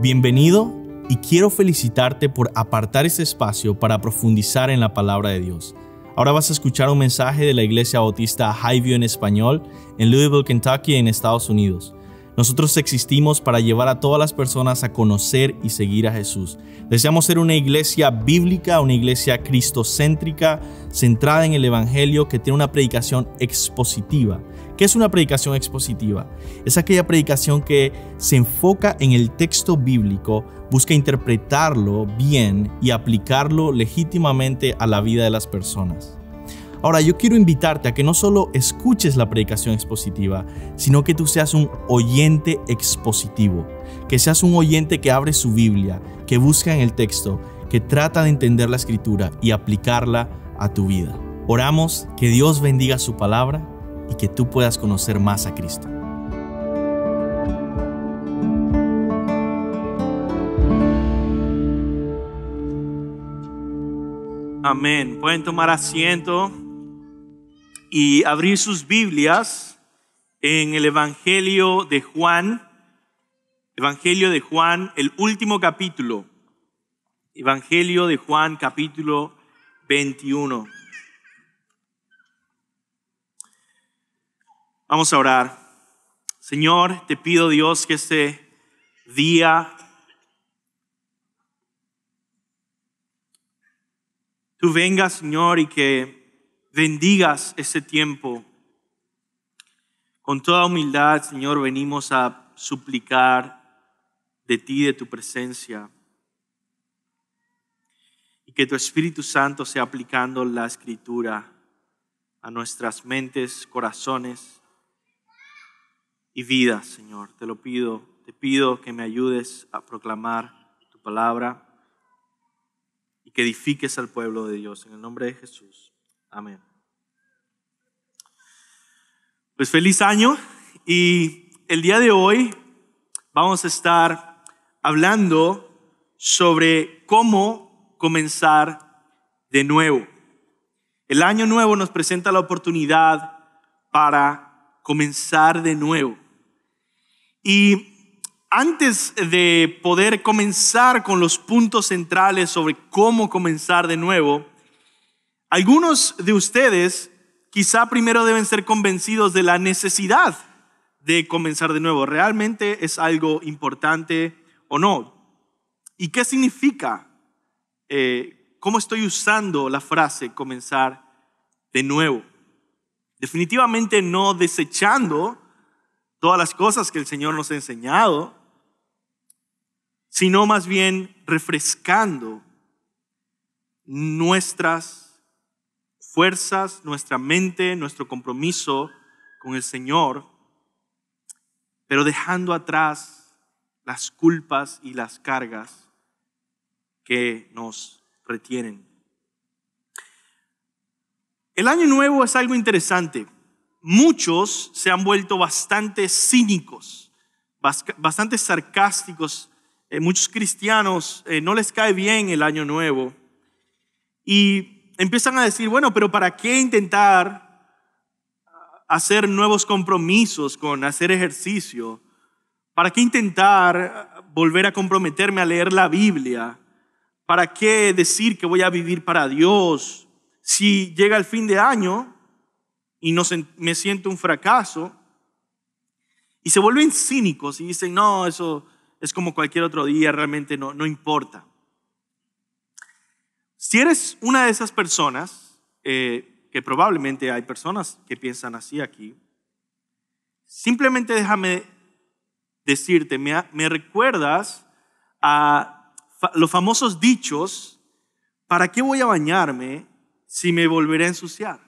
Bienvenido y quiero felicitarte por apartar este espacio para profundizar en la palabra de Dios. Ahora vas a escuchar un mensaje de la Iglesia Bautista Highview en español en Louisville, Kentucky, en Estados Unidos. Nosotros existimos para llevar a todas las personas a conocer y seguir a Jesús. Deseamos ser una iglesia bíblica, una iglesia cristocéntrica, centrada en el Evangelio, que tiene una predicación expositiva. ¿Qué es una predicación expositiva? Es aquella predicación que se enfoca en el texto bíblico, busca interpretarlo bien y aplicarlo legítimamente a la vida de las personas. Ahora, yo quiero invitarte a que no solo escuches la predicación expositiva, sino que tú seas un oyente expositivo, que seas un oyente que abre su Biblia, que busca en el texto, que trata de entender la escritura y aplicarla a tu vida. Oramos que Dios bendiga su palabra y que tú puedas conocer más a Cristo. Amén. Pueden tomar asiento y abrir sus Biblias en el Evangelio de Juan, Evangelio de Juan, el último capítulo, Evangelio de Juan capítulo 21. Vamos a orar. Señor, te pido Dios que este día tú vengas, Señor, y que bendigas ese tiempo. Con toda humildad, Señor, venimos a suplicar de ti, de tu presencia. Y que tu Espíritu Santo sea aplicando la escritura a nuestras mentes, corazones y vidas, Señor. Te lo pido, te pido que me ayudes a proclamar tu palabra y que edifiques al pueblo de Dios. En el nombre de Jesús. Amén. Pues feliz año y el día de hoy vamos a estar hablando sobre cómo comenzar de nuevo. El año nuevo nos presenta la oportunidad para comenzar de nuevo. Y antes de poder comenzar con los puntos centrales sobre cómo comenzar de nuevo, algunos de ustedes quizá primero deben ser convencidos de la necesidad de comenzar de nuevo. ¿Realmente es algo importante o no? ¿Y qué significa? Eh, ¿Cómo estoy usando la frase comenzar de nuevo? Definitivamente no desechando todas las cosas que el Señor nos ha enseñado, sino más bien refrescando nuestras fuerzas, nuestra mente, nuestro compromiso con el Señor, pero dejando atrás las culpas y las cargas que nos retienen. El año nuevo es algo interesante. Muchos se han vuelto bastante cínicos, bastante sarcásticos. Eh, muchos cristianos eh, no les cae bien el año nuevo. Y empiezan a decir, bueno, pero ¿para qué intentar hacer nuevos compromisos con hacer ejercicio? ¿Para qué intentar volver a comprometerme a leer la Biblia? ¿Para qué decir que voy a vivir para Dios? Si llega el fin de año y no me siento un fracaso, y se vuelven cínicos y dicen, no, eso es como cualquier otro día, realmente no, no importa. Si eres una de esas personas, eh, que probablemente hay personas que piensan así aquí, simplemente déjame decirte, me, recuerdas a los famosos dichos, ¿para qué voy a bañarme si me volveré a ensuciar?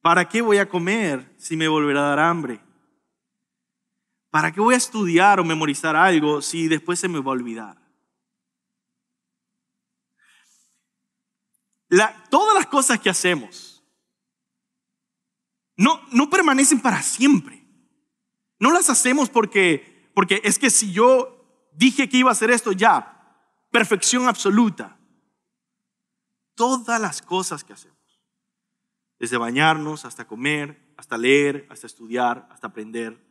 ¿Para qué voy a comer si me volverá a dar hambre? ¿Para qué voy a estudiar o memorizar algo si después se me va a olvidar? todas las cosas que hacemos no, no permanecen para siempre. No las hacemos porque, porque es que si yo dije que iba a hacer esto ya, perfección absoluta. Todas las cosas que hacemos, desde bañarnos hasta comer, hasta leer, hasta estudiar, hasta aprender,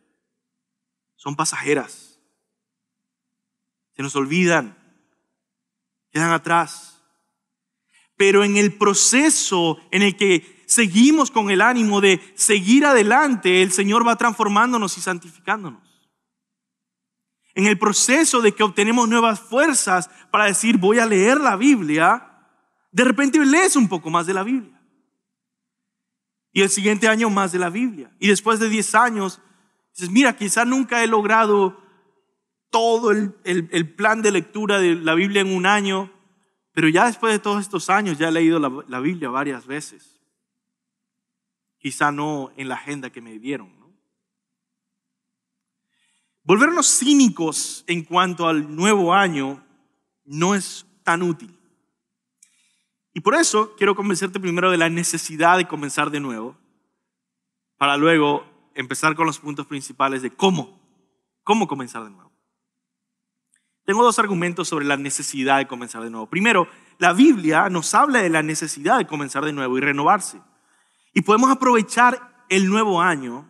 son pasajeras. Se nos olvidan, quedan atrás pero en el proceso en el que seguimos con el ánimo de seguir adelante, el Señor va transformándonos y santificándonos. En el proceso de que obtenemos nuevas fuerzas para decir voy a leer la Biblia, de repente lees un poco más de la Biblia. Y el siguiente año más de la Biblia. Y después de 10 años, dices, mira, quizás nunca he logrado todo el, el plan de lectura de la Biblia en un año, pero ya después de todos estos años, ya he leído la, Biblia varias veces. Quizá no en la agenda que me dieron. Volvernos cínicos en cuanto al nuevo año no es tan útil. Y por eso quiero convencerte primero de la necesidad de comenzar de nuevo, para luego empezar con los puntos principales de cómo, cómo comenzar de nuevo. Tengo dos argumentos sobre la necesidad de comenzar de nuevo. Primero, la Biblia nos habla de la necesidad de comenzar de nuevo y renovarse. Y podemos aprovechar el nuevo año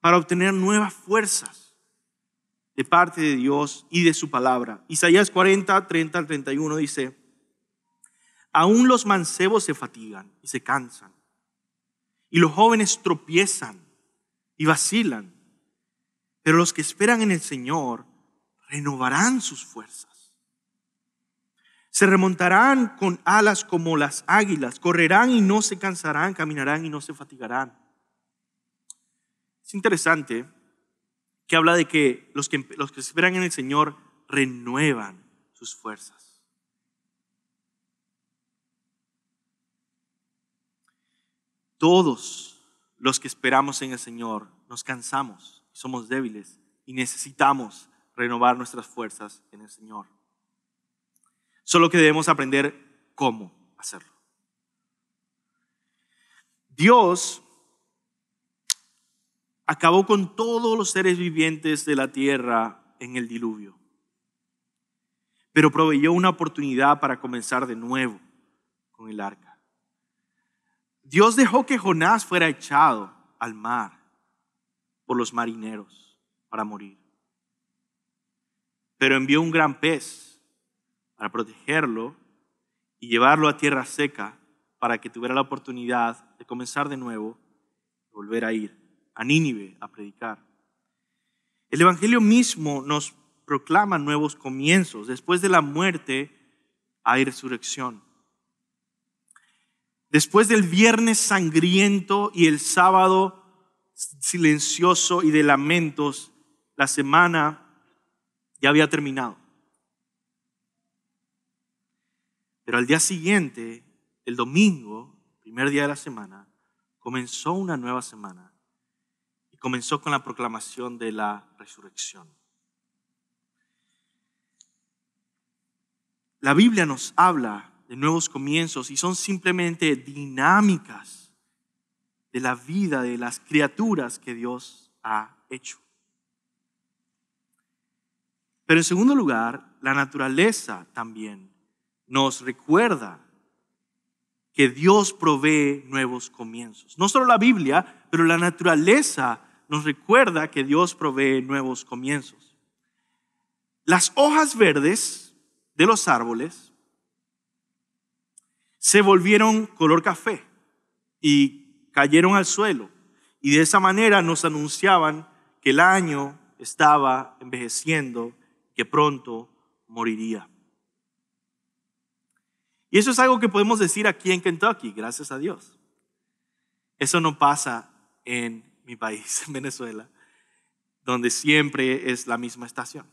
para obtener nuevas fuerzas de parte de Dios y de su palabra. Isaías 40, 30 al 31 dice, aún los mancebos se fatigan y se cansan, y los jóvenes tropiezan y vacilan, pero los que esperan en el Señor renovarán sus fuerzas. Se remontarán con alas como las águilas, correrán y no se cansarán, caminarán y no se fatigarán. Es interesante que habla de que los que, los que esperan en el Señor renuevan sus fuerzas. Todos los que esperamos en el Señor nos cansamos, somos débiles y necesitamos renovar nuestras fuerzas en el Señor. Solo que debemos aprender cómo hacerlo. Dios acabó con todos los seres vivientes de la tierra en el diluvio, pero proveyó una oportunidad para comenzar de nuevo con el arca. Dios dejó que Jonás fuera echado al mar por los marineros para morir pero envió un gran pez para protegerlo y llevarlo a tierra seca para que tuviera la oportunidad de comenzar de nuevo, y volver a ir a Nínive a predicar. El Evangelio mismo nos proclama nuevos comienzos. Después de la muerte hay resurrección. Después del viernes sangriento y el sábado silencioso y de lamentos, la semana ya había terminado. Pero al día siguiente, el domingo, primer día de la semana, comenzó una nueva semana y comenzó con la proclamación de la resurrección. La Biblia nos habla de nuevos comienzos y son simplemente dinámicas de la vida de las criaturas que Dios ha hecho. Pero en segundo lugar, la naturaleza también nos recuerda que Dios provee nuevos comienzos. No solo la Biblia, pero la naturaleza nos recuerda que Dios provee nuevos comienzos. Las hojas verdes de los árboles se volvieron color café y cayeron al suelo. Y de esa manera nos anunciaban que el año estaba envejeciendo que pronto moriría. Y eso es algo que podemos decir aquí en Kentucky, gracias a Dios. Eso no pasa en mi país, en Venezuela, donde siempre es la misma estación.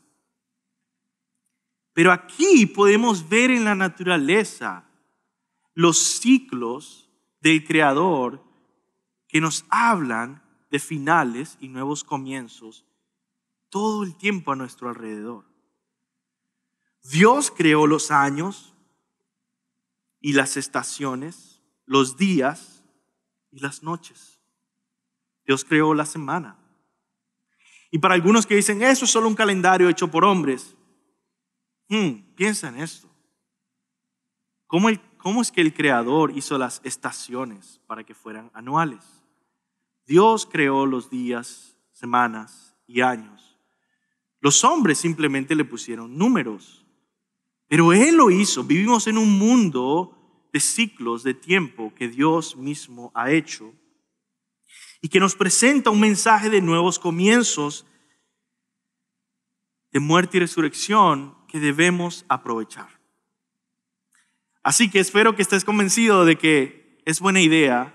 Pero aquí podemos ver en la naturaleza los ciclos del Creador que nos hablan de finales y nuevos comienzos todo el tiempo a nuestro alrededor. Dios creó los años y las estaciones, los días y las noches. Dios creó la semana. Y para algunos que dicen, eso es solo un calendario hecho por hombres, hmm, piensa en esto. ¿Cómo es que el Creador hizo las estaciones para que fueran anuales? Dios creó los días, semanas y años. Los hombres simplemente le pusieron números. Pero Él lo hizo. Vivimos en un mundo de ciclos de tiempo que Dios mismo ha hecho y que nos presenta un mensaje de nuevos comienzos, de muerte y resurrección que debemos aprovechar. Así que espero que estés convencido de que es buena idea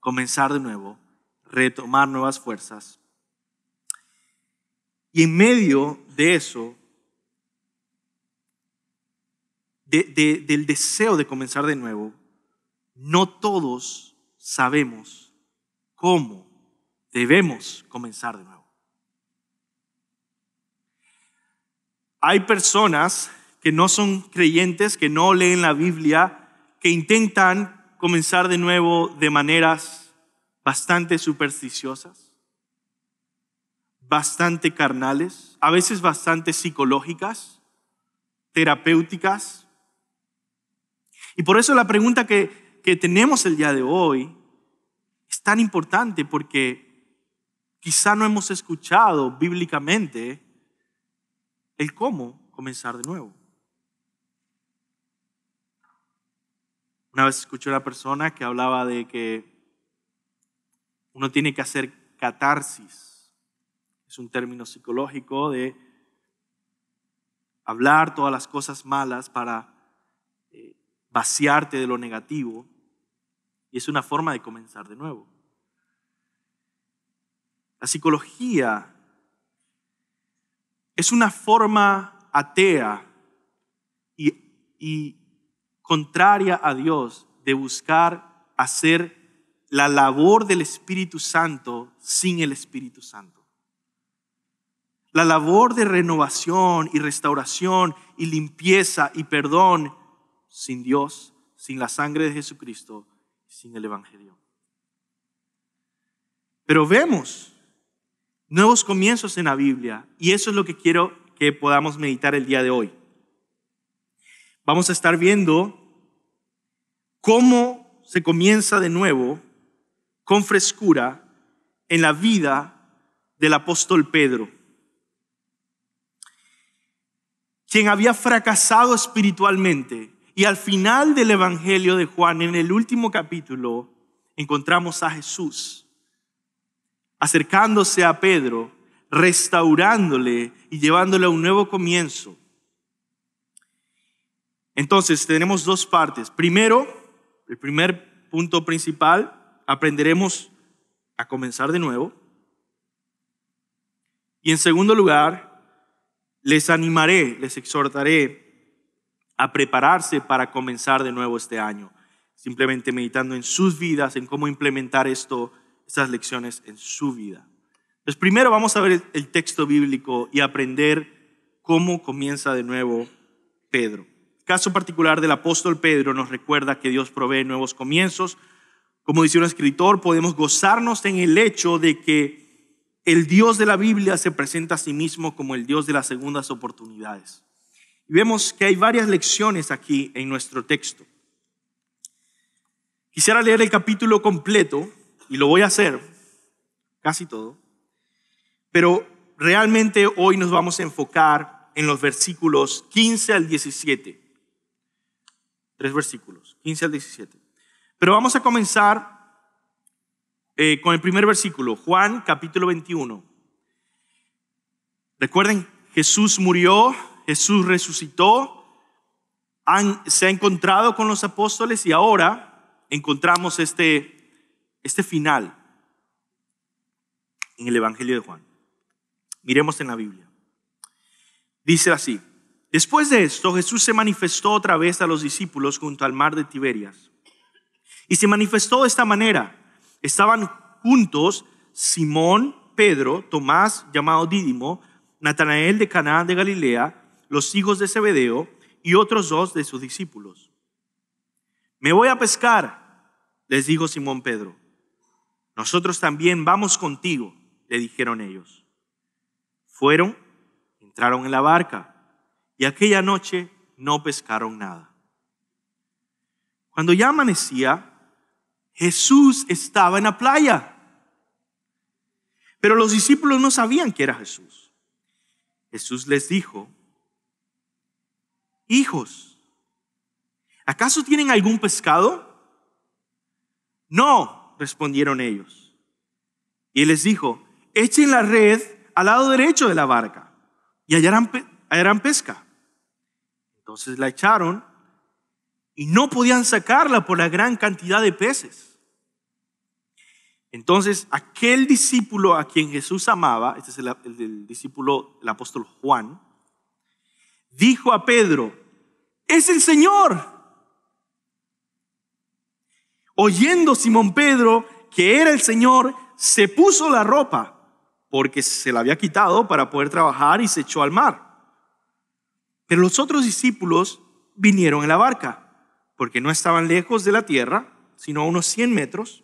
comenzar de nuevo, retomar nuevas fuerzas. Y en medio de eso, del deseo de comenzar de nuevo, no todos sabemos cómo debemos comenzar de nuevo. Hay personas que no son creyentes, que no leen la Biblia, que intentan comenzar de nuevo de maneras bastante supersticiosas, bastante carnales, a veces bastante psicológicas, terapéuticas, y por eso la pregunta que, tenemos el día de hoy es tan importante porque quizá no hemos escuchado bíblicamente el cómo comenzar de nuevo. Una vez escuché a una persona que hablaba de que uno tiene que hacer catarsis. Es un término psicológico de hablar todas las cosas malas para vaciarte de lo negativo y es una forma de comenzar de nuevo. La psicología es una forma atea y, contraria a Dios de buscar hacer la labor del Espíritu Santo sin el Espíritu Santo. La labor de renovación y restauración y limpieza y perdón sin Dios, sin la sangre de Jesucristo, sin el Evangelio. Pero vemos nuevos comienzos en la Biblia y eso es lo que quiero que podamos meditar el día de hoy. Vamos a estar viendo cómo se comienza de nuevo con frescura en la vida del apóstol Pedro, quien había fracasado espiritualmente y al final del Evangelio de Juan, en el último capítulo, encontramos a Jesús acercándose a Pedro, restaurándole y llevándole a un nuevo comienzo. Entonces tenemos dos partes. Primero, el primer punto principal, aprenderemos a comenzar de nuevo. Y en segundo lugar, les animaré, les exhortaré a prepararse para comenzar de nuevo este año, simplemente meditando en sus vidas, en cómo implementar esto, estas lecciones en su vida. Pues primero vamos a ver el texto bíblico y aprender cómo comienza de nuevo Pedro. El caso particular del apóstol Pedro nos recuerda que Dios provee nuevos comienzos. Como dice un escritor, podemos gozarnos en el hecho de que el Dios de la Biblia se presenta a sí mismo como el Dios de las segundas oportunidades. Y vemos que hay varias lecciones aquí en nuestro texto. Quisiera leer el capítulo completo, y lo voy a hacer, casi todo, pero realmente hoy nos vamos a enfocar en los versículos 15 al 17. Tres versículos, 15 al 17. Pero vamos a comenzar eh, con el primer versículo, Juan capítulo 21. Recuerden, Jesús murió Jesús resucitó, se ha encontrado con los apóstoles y ahora encontramos este, este final en el Evangelio de Juan. Miremos en la Biblia. Dice así, después de esto Jesús se manifestó otra vez a los discípulos junto al mar de Tiberias. Y se manifestó de esta manera. Estaban juntos Simón, Pedro, Tomás, llamado Dídimo, Natanael de Canaán de Galilea, los hijos de Zebedeo y otros dos de sus discípulos. Me voy a pescar, les dijo Simón Pedro. Nosotros también vamos contigo, le dijeron ellos. Fueron, entraron en la barca y aquella noche no pescaron nada. Cuando ya amanecía, Jesús estaba en la playa. Pero los discípulos no sabían que era Jesús. Jesús les dijo, hijos. ¿Acaso tienen algún pescado? No, respondieron ellos. Y él les dijo, echen la red al lado derecho de la barca y hallarán, pesca. Entonces la echaron y no podían sacarla por la gran cantidad de peces. Entonces aquel discípulo a quien Jesús amaba, este es el, el discípulo, el apóstol Juan, dijo a Pedro, es el Señor. Oyendo Simón Pedro que era el Señor, se puso la ropa, porque se la había quitado para poder trabajar y se echó al mar. Pero los otros discípulos vinieron en la barca, porque no estaban lejos de la tierra, sino a unos 100 metros,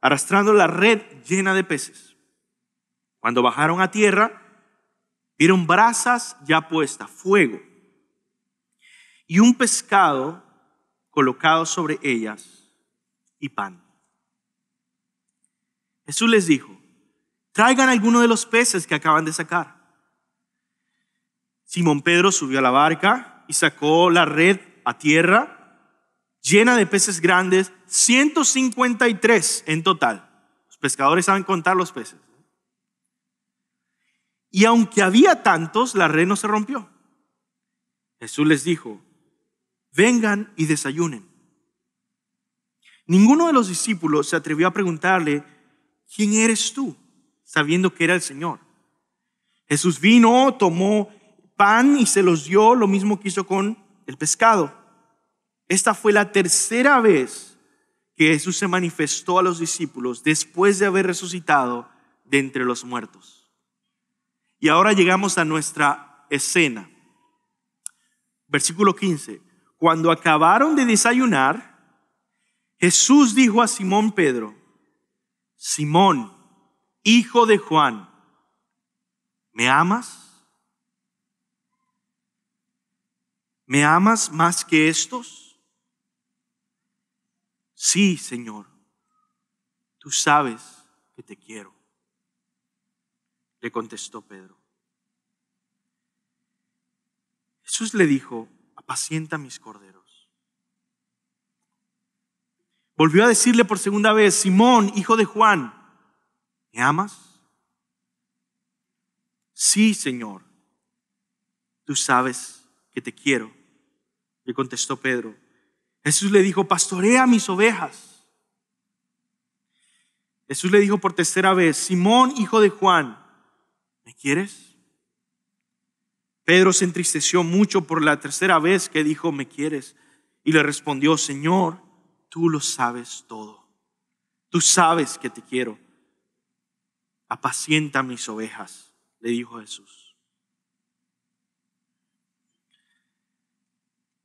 arrastrando la red llena de peces. Cuando bajaron a tierra, vieron brasas ya puestas, fuego y un pescado colocado sobre ellas y pan. Jesús les dijo, traigan alguno de los peces que acaban de sacar. Simón Pedro subió a la barca y sacó la red a tierra llena de peces grandes, 153 en total. Los pescadores saben contar los peces. Y aunque había tantos, la red no se rompió. Jesús les dijo, vengan y desayunen. Ninguno de los discípulos se atrevió a preguntarle, ¿quién eres tú? sabiendo que era el Señor. Jesús vino, tomó pan y se los dio, lo mismo que hizo con el pescado. Esta fue la tercera vez que Jesús se manifestó a los discípulos después de haber resucitado de entre los muertos. Y ahora llegamos a nuestra escena. Versículo 15. Cuando acabaron de desayunar, Jesús dijo a Simón Pedro, Simón, hijo de Juan, ¿me amas? ¿Me amas más que estos? Sí, Señor, tú sabes que te quiero, le contestó Pedro. Jesús le dijo, Pacienta mis corderos. Volvió a decirle por segunda vez, Simón, hijo de Juan, ¿me amas? Sí, Señor, tú sabes que te quiero, le contestó Pedro. Jesús le dijo, pastorea mis ovejas. Jesús le dijo por tercera vez, Simón, hijo de Juan, ¿me quieres? Pedro se entristeció mucho por la tercera vez que dijo, me quieres. Y le respondió, Señor, tú lo sabes todo. Tú sabes que te quiero. Apacienta mis ovejas, le dijo Jesús.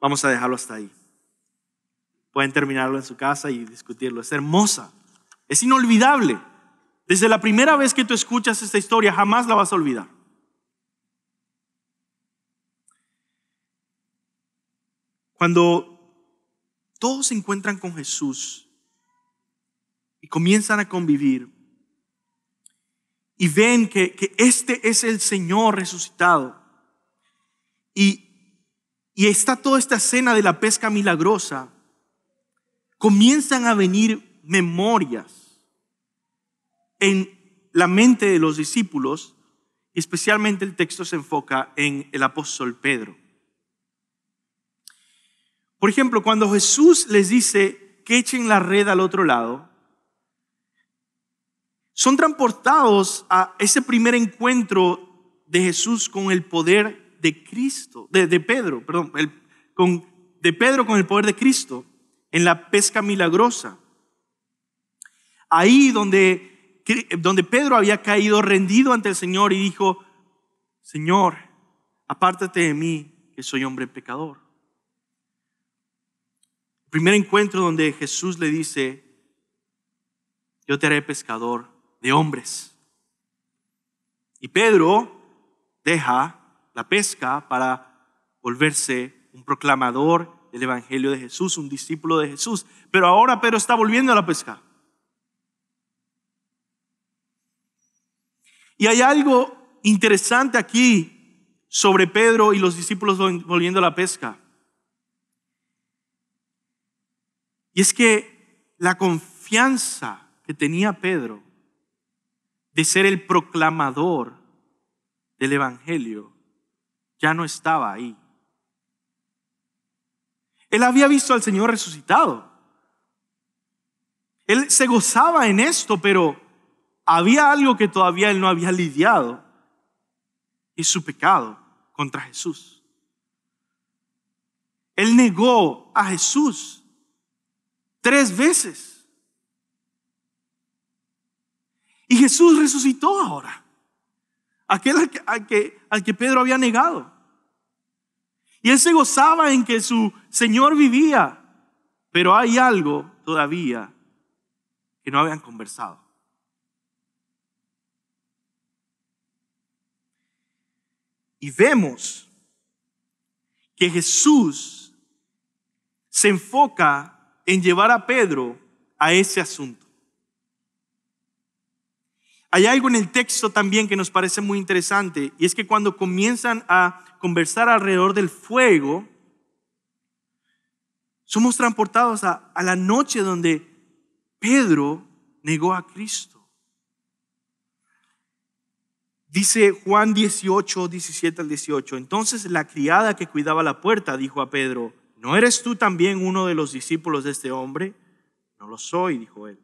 Vamos a dejarlo hasta ahí. Pueden terminarlo en su casa y discutirlo. Es hermosa. Es inolvidable. Desde la primera vez que tú escuchas esta historia, jamás la vas a olvidar. Cuando todos se encuentran con Jesús y comienzan a convivir y ven que, este es el Señor resucitado y, y está toda esta escena de la pesca milagrosa, comienzan a venir memorias en la mente de los discípulos, y especialmente el texto se enfoca en el apóstol Pedro. Por ejemplo, cuando Jesús les dice que echen la red al otro lado, son transportados a ese primer encuentro de Jesús con el poder de Cristo, de, Pedro, perdón, con, de Pedro con el poder de Cristo en la pesca milagrosa. Ahí donde, donde Pedro había caído rendido ante el Señor y dijo, Señor, apártate de mí, que soy hombre pecador primer encuentro donde Jesús le dice, yo te haré pescador de hombres. Y Pedro deja la pesca para volverse un proclamador del Evangelio de Jesús, un discípulo de Jesús. Pero ahora Pedro está volviendo a la pesca. Y hay algo interesante aquí sobre Pedro y los discípulos volviendo a la pesca. Y es que la confianza que tenía Pedro de ser el proclamador del Evangelio ya no estaba ahí. Él había visto al Señor resucitado. Él se gozaba en esto, pero había algo que todavía él no había lidiado. Y su pecado contra Jesús. Él negó a Jesús Tres veces. Y Jesús resucitó ahora. Aquel al que, Pedro había negado. Y él se gozaba en que su Señor vivía. Pero hay algo todavía que no habían conversado. Y vemos que Jesús se enfoca en llevar a Pedro a ese asunto. Hay algo en el texto también que nos parece muy interesante y es que cuando comienzan a conversar alrededor del fuego, somos transportados a, la noche donde Pedro negó a Cristo. Dice Juan 18, 17 al 18, entonces la criada que cuidaba la puerta dijo a Pedro, ¿no eres tú también uno de los discípulos de este hombre? No lo soy, dijo él.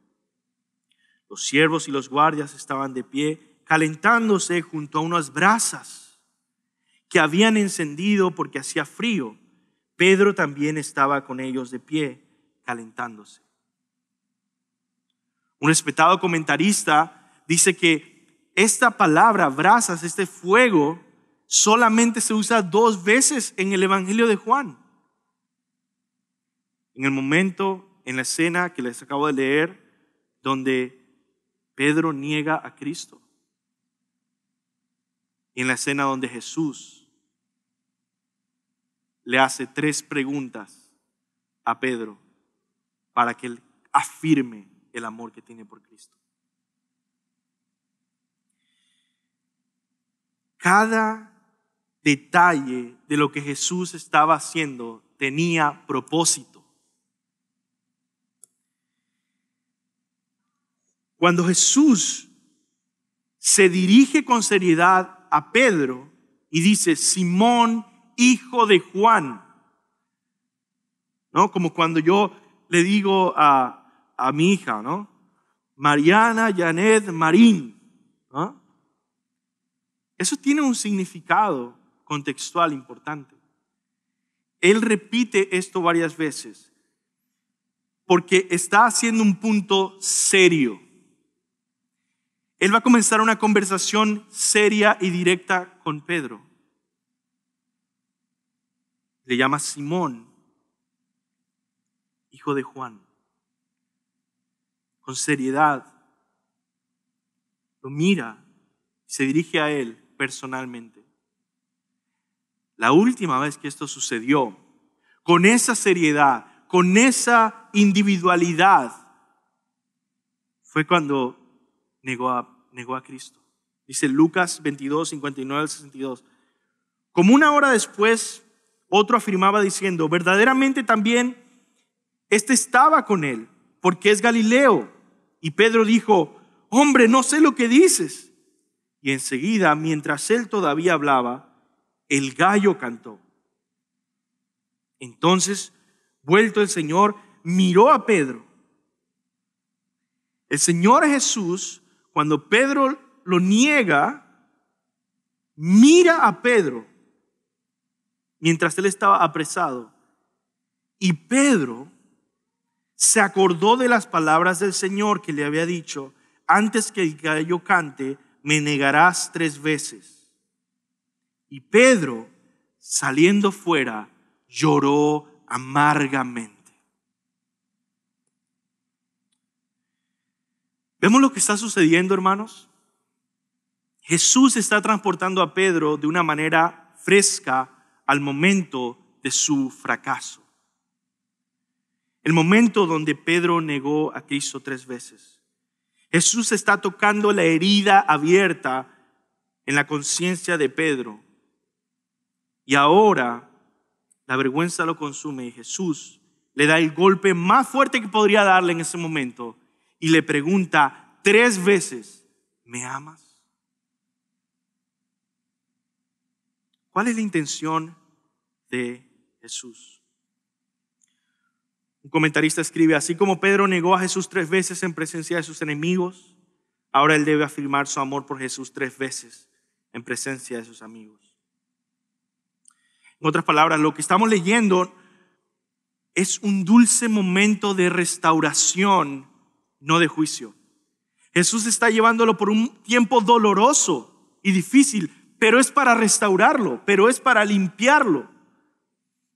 Los siervos y los guardias estaban de pie, calentándose junto a unas brasas que habían encendido porque hacía frío. Pedro también estaba con ellos de pie, calentándose. Un respetado comentarista dice que esta palabra, brasas, este fuego, solamente se usa dos veces en el Evangelio de Juan en el momento, en la escena que les acabo de leer, donde Pedro niega a Cristo. Y en la escena donde Jesús le hace tres preguntas a Pedro para que él afirme el amor que tiene por Cristo. Cada detalle de lo que Jesús estaba haciendo tenía propósito. Cuando Jesús se dirige con seriedad a Pedro y dice, Simón, hijo de Juan, ¿no? Como cuando yo le digo a, mi hija, ¿no? Mariana Janet Marín, ¿no? Eso tiene un significado contextual importante. Él repite esto varias veces porque está haciendo un punto serio. Él va a comenzar una conversación seria y directa con Pedro. Le llama Simón, hijo de Juan, con seriedad. Lo mira y se dirige a él personalmente. La última vez que esto sucedió, con esa seriedad, con esa individualidad, fue cuando negó a, Cristo. Dice Lucas 22, 59 al 62. Como una hora después, otro afirmaba diciendo, verdaderamente también este estaba con él, porque es Galileo. Y Pedro dijo, hombre, no sé lo que dices. Y enseguida, mientras él todavía hablaba, el gallo cantó. Entonces, vuelto el Señor, miró a Pedro. El Señor Jesús cuando Pedro lo niega, mira a Pedro mientras él estaba apresado. Y Pedro se acordó de las palabras del Señor que le había dicho, antes que el gallo cante, me negarás tres veces. Y Pedro, saliendo fuera, lloró amargamente. ¿Vemos lo que está sucediendo, hermanos? Jesús está transportando a Pedro de una manera fresca al momento de su fracaso. El momento donde Pedro negó a Cristo tres veces. Jesús está tocando la herida abierta en la conciencia de Pedro. Y ahora la vergüenza lo consume y Jesús le da el golpe más fuerte que podría darle en ese momento y le pregunta tres veces, ¿me amas? ¿Cuál es la intención de Jesús? Un comentarista escribe, así como Pedro negó a Jesús tres veces en presencia de sus enemigos, ahora él debe afirmar su amor por Jesús tres veces en presencia de sus amigos. En otras palabras, lo que estamos leyendo es un dulce momento de restauración no de juicio. Jesús está llevándolo por un tiempo doloroso y difícil, pero es para restaurarlo, pero es para limpiarlo,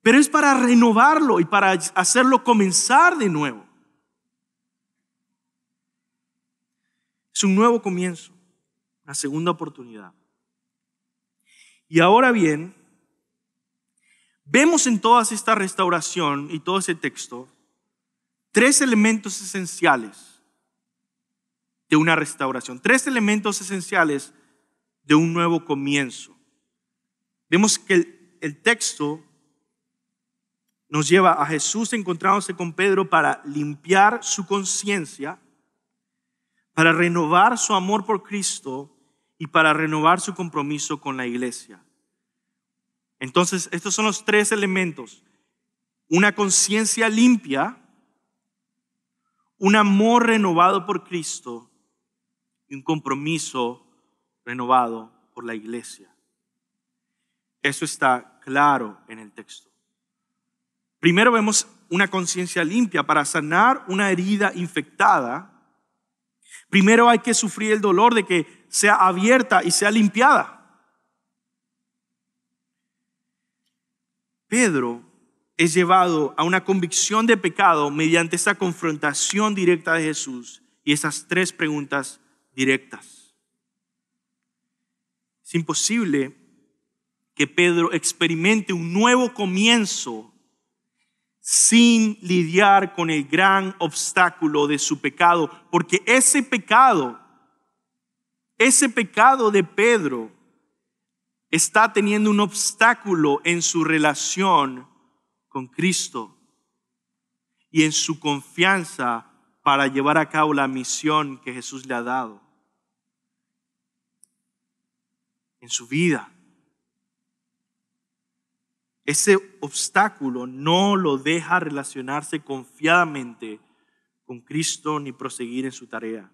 pero es para renovarlo y para hacerlo comenzar de nuevo. Es un nuevo comienzo, una segunda oportunidad. Y ahora bien, vemos en toda esta restauración y todo ese texto tres elementos esenciales de una restauración. Tres elementos esenciales de un nuevo comienzo. Vemos que el, texto nos lleva a Jesús encontrándose con Pedro para limpiar su conciencia, para renovar su amor por Cristo y para renovar su compromiso con la iglesia. Entonces, estos son los tres elementos. Una conciencia limpia, un amor renovado por Cristo y un compromiso renovado por la iglesia. Eso está claro en el texto. Primero vemos una conciencia limpia. Para sanar una herida infectada, primero hay que sufrir el dolor de que sea abierta y sea limpiada. Pedro es llevado a una convicción de pecado mediante esa confrontación directa de Jesús y esas tres preguntas directas. Es imposible que Pedro experimente un nuevo comienzo sin lidiar con el gran obstáculo de su pecado, porque ese pecado, ese pecado de Pedro, está teniendo un obstáculo en su relación con Cristo y en su confianza para llevar a cabo la misión que Jesús le ha dado. en su vida. Ese obstáculo no lo deja relacionarse confiadamente con Cristo ni proseguir en su tarea.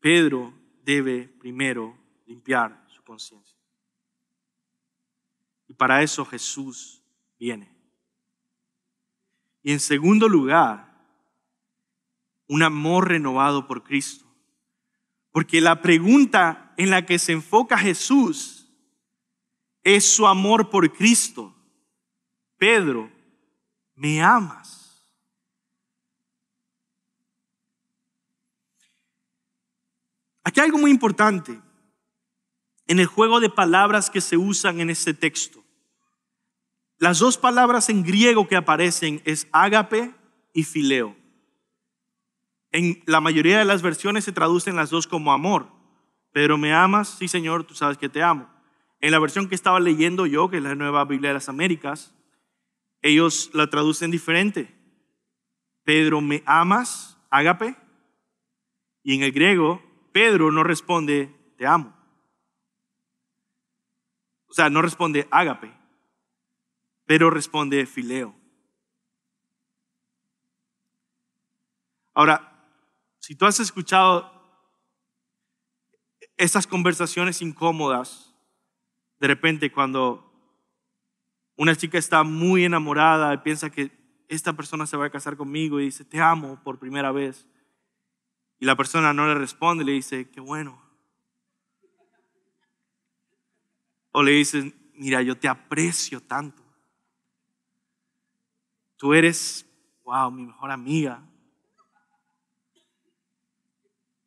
Pedro debe primero limpiar su conciencia. Y para eso Jesús viene. Y en segundo lugar, un amor renovado por Cristo. Porque la pregunta en la que se enfoca Jesús es su amor por Cristo. Pedro, me amas. Aquí hay algo muy importante en el juego de palabras que se usan en este texto. Las dos palabras en griego que aparecen es ágape y fileo. En la mayoría de las versiones se traducen las dos como amor. Pedro, me amas, sí Señor, tú sabes que te amo. En la versión que estaba leyendo yo, que es la nueva Biblia de las Américas, ellos la traducen diferente. Pedro, ¿me amas? Ágape. Y en el griego, Pedro no responde, te amo. O sea, no responde ágape, pero responde fileo. Ahora, si tú has escuchado esas conversaciones incómodas, de repente cuando una chica está muy enamorada y piensa que esta persona se va a casar conmigo y dice, te amo por primera vez, y la persona no le responde, le dice, qué bueno. O le dice, mira, yo te aprecio tanto. Tú eres, wow, mi mejor amiga.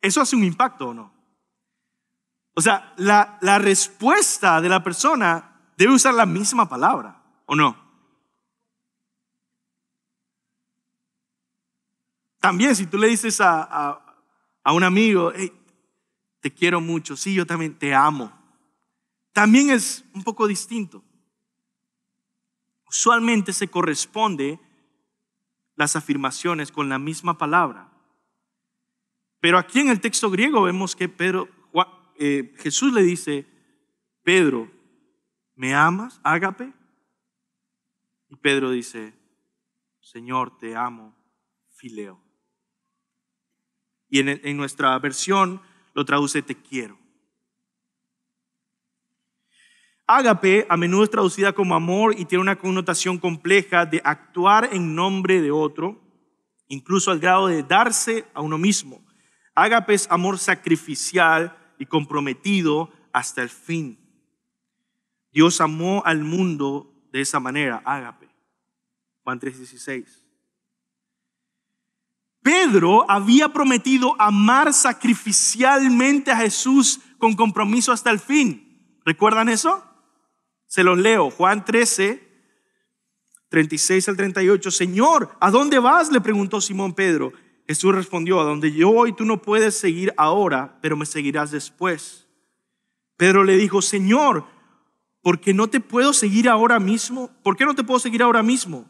Eso hace un impacto o no? O sea, la, la respuesta de la persona debe usar la misma palabra, ¿o no? También si tú le dices a, un amigo, te quiero mucho, sí, yo también te amo, también es un poco distinto. Usualmente se corresponde las afirmaciones con la misma palabra. Pero aquí en el texto griego vemos que Pedro eh, Jesús le dice, Pedro, ¿me amas? Ágape. Y Pedro dice, Señor, te amo, Fileo. Y en, nuestra versión lo traduce te quiero. Ágape a menudo es traducida como amor y tiene una connotación compleja de actuar en nombre de otro, incluso al grado de darse a uno mismo. Ágape es amor sacrificial, y comprometido hasta el fin. Dios amó al mundo de esa manera, ágape. Juan 3:16. Pedro había prometido amar sacrificialmente a Jesús con compromiso hasta el fin. ¿Recuerdan eso? Se los leo. Juan 13, 36 al 38. Señor, ¿a dónde vas? le preguntó Simón Pedro. Jesús respondió, a donde yo voy tú no puedes seguir ahora, pero me seguirás después. Pedro le dijo, Señor, ¿por qué no te puedo seguir ahora mismo? ¿Por qué no te puedo seguir ahora mismo?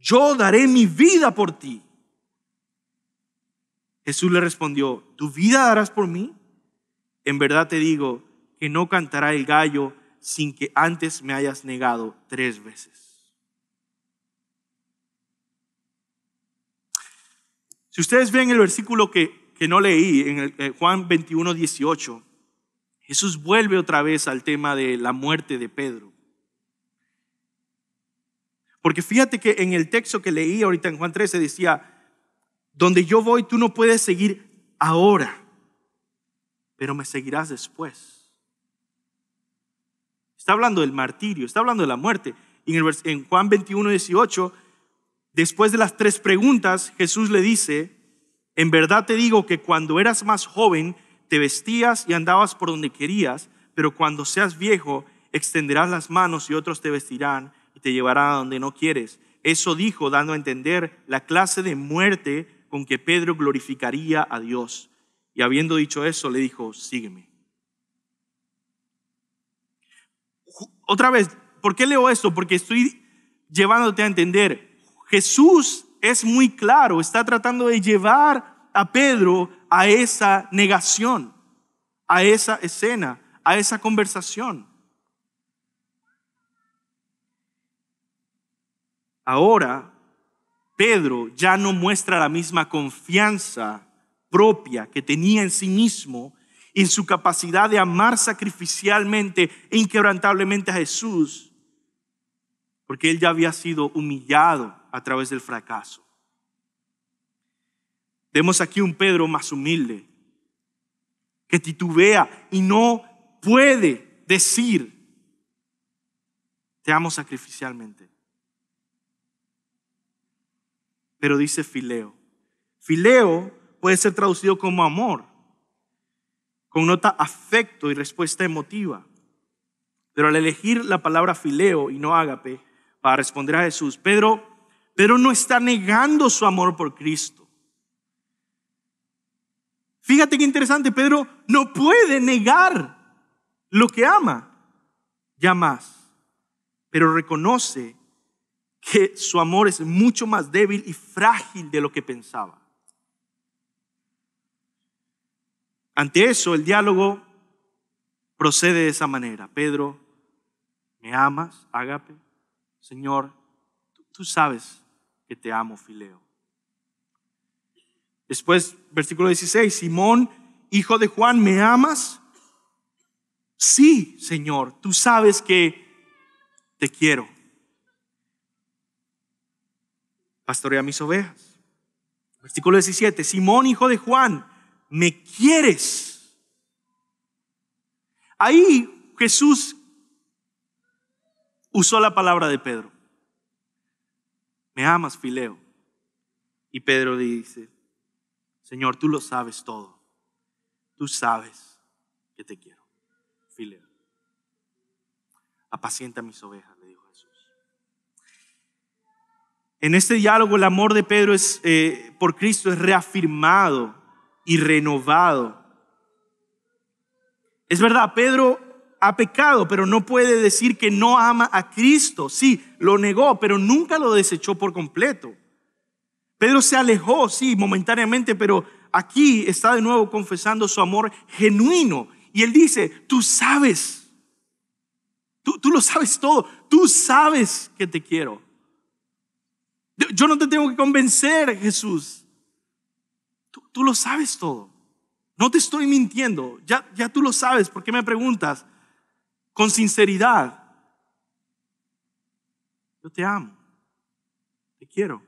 Yo daré mi vida por ti. Jesús le respondió, ¿tu vida darás por mí? En verdad te digo que no cantará el gallo sin que antes me hayas negado tres veces. Si ustedes ven el versículo que, que no leí, en el, eh, Juan 21, 18, Jesús vuelve otra vez al tema de la muerte de Pedro. Porque fíjate que en el texto que leí ahorita en Juan 13 decía, donde yo voy tú no puedes seguir ahora, pero me seguirás después. Está hablando del martirio, está hablando de la muerte. en, en Juan 21, 18 Después de las tres preguntas, Jesús le dice, en verdad te digo que cuando eras más joven, te vestías y andabas por donde querías, pero cuando seas viejo, extenderás las manos y otros te vestirán y te llevarán a donde no quieres. Eso dijo, dando a entender la clase de muerte con que Pedro glorificaría a Dios. Y habiendo dicho eso, le dijo, sígueme. Otra vez, ¿por qué leo esto? Porque estoy llevándote a entender, Jesús es muy claro, está tratando de llevar a Pedro a esa negación, a esa escena, a esa conversación. Ahora, Pedro ya no muestra la misma confianza propia que tenía en sí mismo y en su capacidad de amar sacrificialmente e inquebrantablemente a Jesús, porque él ya había sido humillado a través del fracaso. Vemos aquí un Pedro más humilde, que titubea y no puede decir, te amo sacrificialmente. Pero dice Fileo. Fileo puede ser traducido como amor, Con nota afecto y respuesta emotiva. Pero al elegir la palabra Fileo y no ágape para responder a Jesús, Pedro pero no está negando su amor por Cristo. Fíjate qué interesante, Pedro no puede negar lo que ama, ya más, pero reconoce que su amor es mucho más débil y frágil de lo que pensaba. Ante eso, el diálogo procede de esa manera. Pedro, ¿me amas? Ágape. Señor, tú sabes que te amo, Fileo. Después, versículo 16, Simón, hijo de Juan, ¿me amas? Sí, Señor, tú sabes que te quiero. Pastorea mis ovejas. Versículo 17, Simón, hijo de Juan, ¿me quieres? Ahí Jesús usó la palabra de Pedro. ¿Me amas, Fileo? Y Pedro le dice, Señor, tú lo sabes todo. Tú sabes que te quiero, Fileo. Apacienta mis ovejas, le dijo Jesús. En este diálogo el amor de Pedro es, eh, por Cristo es reafirmado y renovado. Es verdad, Pedro ha pecado, pero no puede decir que no ama a Cristo. Sí, lo negó, pero nunca lo desechó por completo. Pedro se alejó, sí, momentáneamente, pero aquí está de nuevo confesando su amor genuino. Y él dice, tú sabes, tú, lo sabes todo, tú sabes que te quiero. Yo no te tengo que convencer, Jesús. Tú, lo sabes todo. No te estoy mintiendo, ya, ya tú lo sabes, ¿por qué me preguntas? con sinceridad. Yo te amo, te quiero.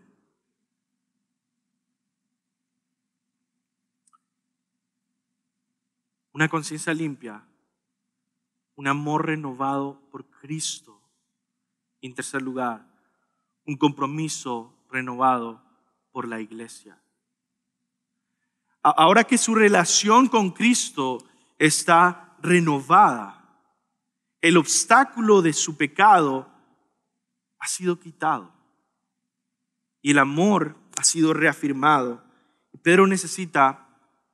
Una conciencia limpia, un amor renovado por Cristo. En tercer lugar, un compromiso renovado por la iglesia. Ahora que su relación con Cristo está renovada, el obstáculo de su pecado ha sido quitado y el amor ha sido reafirmado. Pedro necesita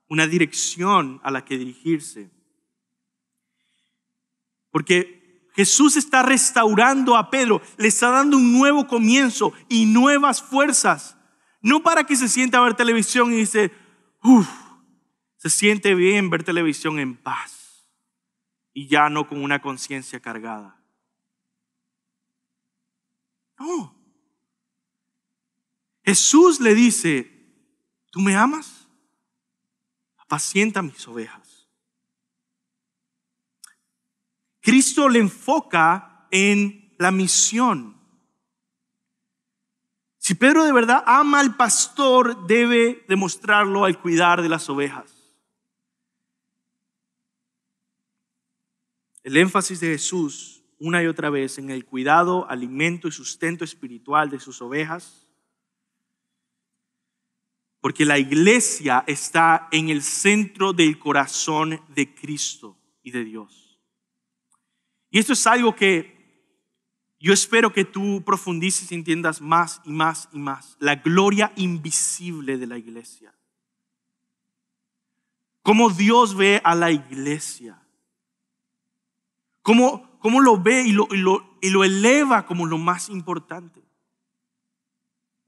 una dirección a la que dirigirse. Porque Jesús está restaurando a Pedro, le está dando un nuevo comienzo y nuevas fuerzas. No para que se sienta a ver televisión y dice, uff, se siente bien ver televisión en paz y ya no con una conciencia cargada. No. Jesús le dice, ¿tú me amas? Apacienta mis ovejas. Cristo le enfoca en la misión. Si Pedro de verdad ama al pastor, debe demostrarlo al cuidar de las ovejas. El énfasis de Jesús una y otra vez en el cuidado, alimento y sustento espiritual de sus ovejas. Porque la iglesia está en el centro del corazón de Cristo y de Dios. Y esto es algo que yo espero que tú profundices y entiendas más y más y más. La gloria invisible de la iglesia. Cómo Dios ve a la iglesia ¿Cómo, lo ve y lo, y lo, y lo eleva como lo más importante?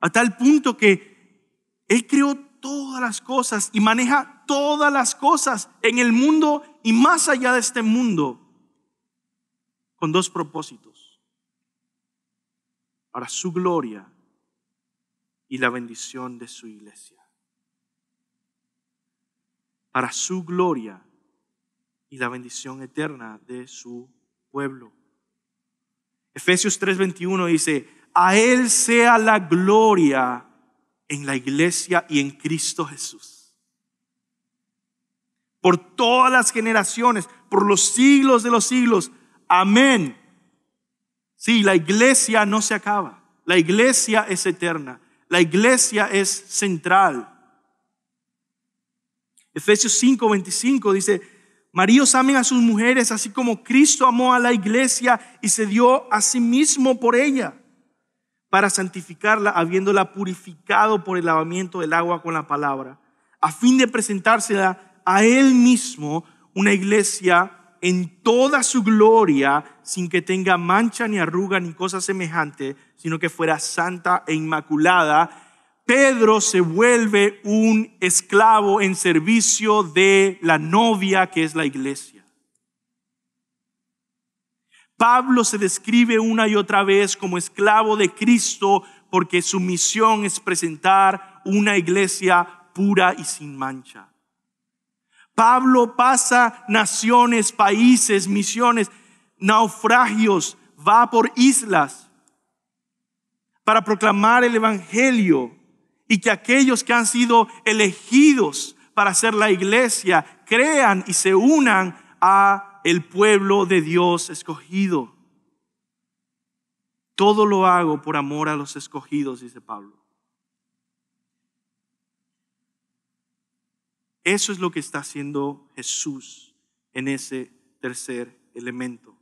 A tal punto que Él creó todas las cosas y maneja todas las cosas en el mundo y más allá de este mundo con dos propósitos. Para su gloria y la bendición de su iglesia. Para su gloria y la bendición eterna de su pueblo. Efesios 3:21 dice, a Él sea la gloria en la iglesia y en Cristo Jesús. Por todas las generaciones, por los siglos de los siglos. Amén. Sí, la iglesia no se acaba. La iglesia es eterna. La iglesia es central. Efesios 5:25 dice, Maríos amen a sus mujeres así como Cristo amó a la iglesia y se dio a sí mismo por ella para santificarla, habiéndola purificado por el lavamiento del agua con la palabra, a fin de presentársela a él mismo una iglesia en toda su gloria, sin que tenga mancha ni arruga ni cosa semejante, sino que fuera santa e inmaculada Pedro se vuelve un esclavo en servicio de la novia que es la iglesia. Pablo se describe una y otra vez como esclavo de Cristo porque su misión es presentar una iglesia pura y sin mancha. Pablo pasa naciones, países, misiones, naufragios, va por islas para proclamar el Evangelio y que aquellos que han sido elegidos para ser la iglesia crean y se unan a el pueblo de Dios escogido. Todo lo hago por amor a los escogidos, dice Pablo. Eso es lo que está haciendo Jesús en ese tercer elemento.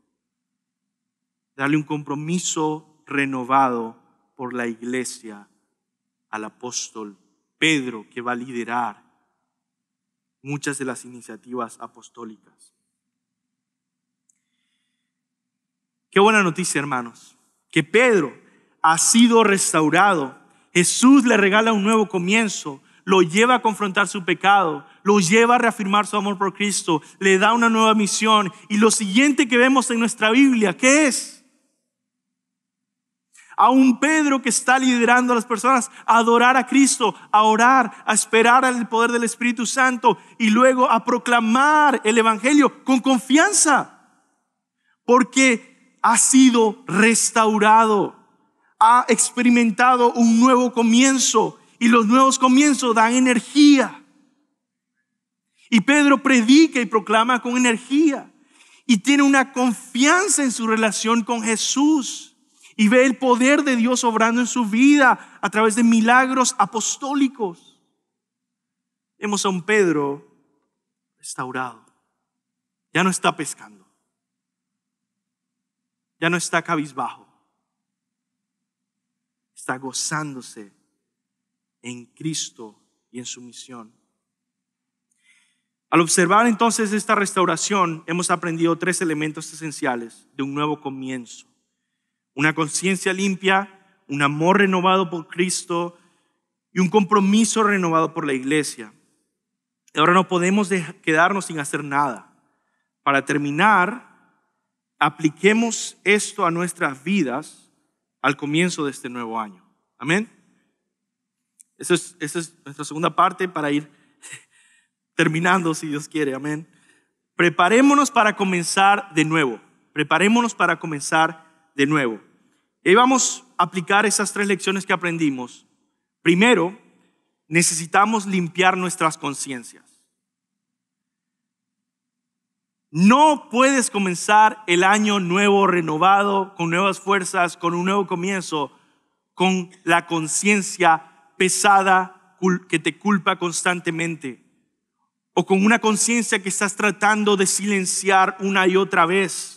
Darle un compromiso renovado por la iglesia al apóstol Pedro, que va a liderar muchas de las iniciativas apostólicas. Qué buena noticia, hermanos, que Pedro ha sido restaurado. Jesús le regala un nuevo comienzo, lo lleva a confrontar su pecado, lo lleva a reafirmar su amor por Cristo, le da una nueva misión. Y lo siguiente que vemos en nuestra Biblia, ¿qué es? a un Pedro que está liderando a las personas a adorar a Cristo, a orar, a esperar al poder del Espíritu Santo y luego a proclamar el Evangelio con confianza, porque ha sido restaurado, ha experimentado un nuevo comienzo y los nuevos comienzos dan energía. Y Pedro predica y proclama con energía y tiene una confianza en su relación con Jesús y ve el poder de Dios obrando en su vida a través de milagros apostólicos. Vemos a un Pedro restaurado. Ya no está pescando. Ya no está cabizbajo. Está gozándose en Cristo y en su misión. Al observar entonces esta restauración, hemos aprendido tres elementos esenciales de un nuevo comienzo una conciencia limpia, un amor renovado por Cristo y un compromiso renovado por la iglesia. Ahora no podemos quedarnos sin hacer nada. Para terminar, apliquemos esto a nuestras vidas al comienzo de este nuevo año. Amén. Esa es, es nuestra segunda parte para ir terminando, si Dios quiere. Amén. Preparémonos para comenzar de nuevo. Preparémonos para comenzar de nuevo. Y vamos a aplicar esas tres lecciones que aprendimos. Primero, necesitamos limpiar nuestras conciencias. No puedes comenzar el año nuevo, renovado, con nuevas fuerzas, con un nuevo comienzo, con la conciencia pesada que te culpa constantemente o con una conciencia que estás tratando de silenciar una y otra vez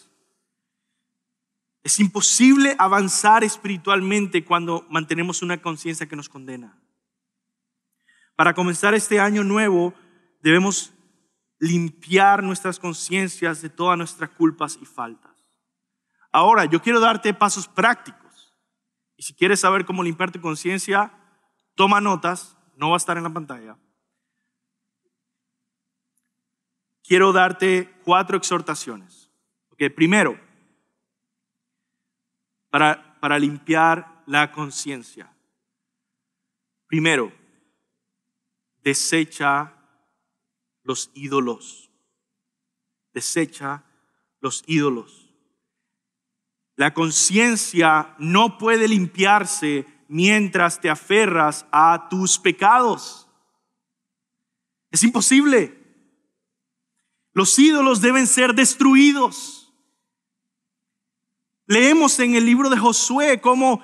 es imposible avanzar espiritualmente cuando mantenemos una conciencia que nos condena. Para comenzar este año nuevo, debemos limpiar nuestras conciencias de todas nuestras culpas y faltas. Ahora, yo quiero darte pasos prácticos. Y si quieres saber cómo limpiar tu conciencia, toma notas, no va a estar en la pantalla. Quiero darte cuatro exhortaciones. Okay, primero, para, limpiar la conciencia. Primero, desecha los ídolos. Desecha los ídolos. La conciencia no puede limpiarse mientras te aferras a tus pecados. Es imposible. Los ídolos deben ser destruidos. Leemos en el libro de Josué cómo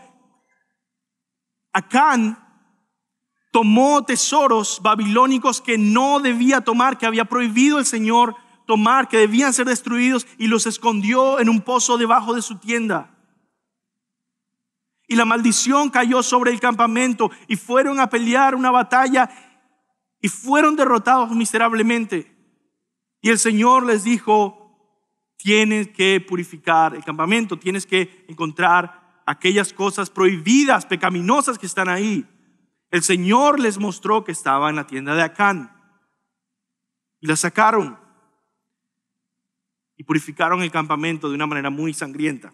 Acán tomó tesoros babilónicos que no debía tomar, que había prohibido el Señor tomar, que debían ser destruidos, y los escondió en un pozo debajo de su tienda. Y la maldición cayó sobre el campamento y fueron a pelear una batalla y fueron derrotados miserablemente. Y el Señor les dijo, Tienes que purificar el campamento, tienes que encontrar aquellas cosas prohibidas, pecaminosas que están ahí. El Señor les mostró que estaba en la tienda de Acán y la sacaron y purificaron el campamento de una manera muy sangrienta.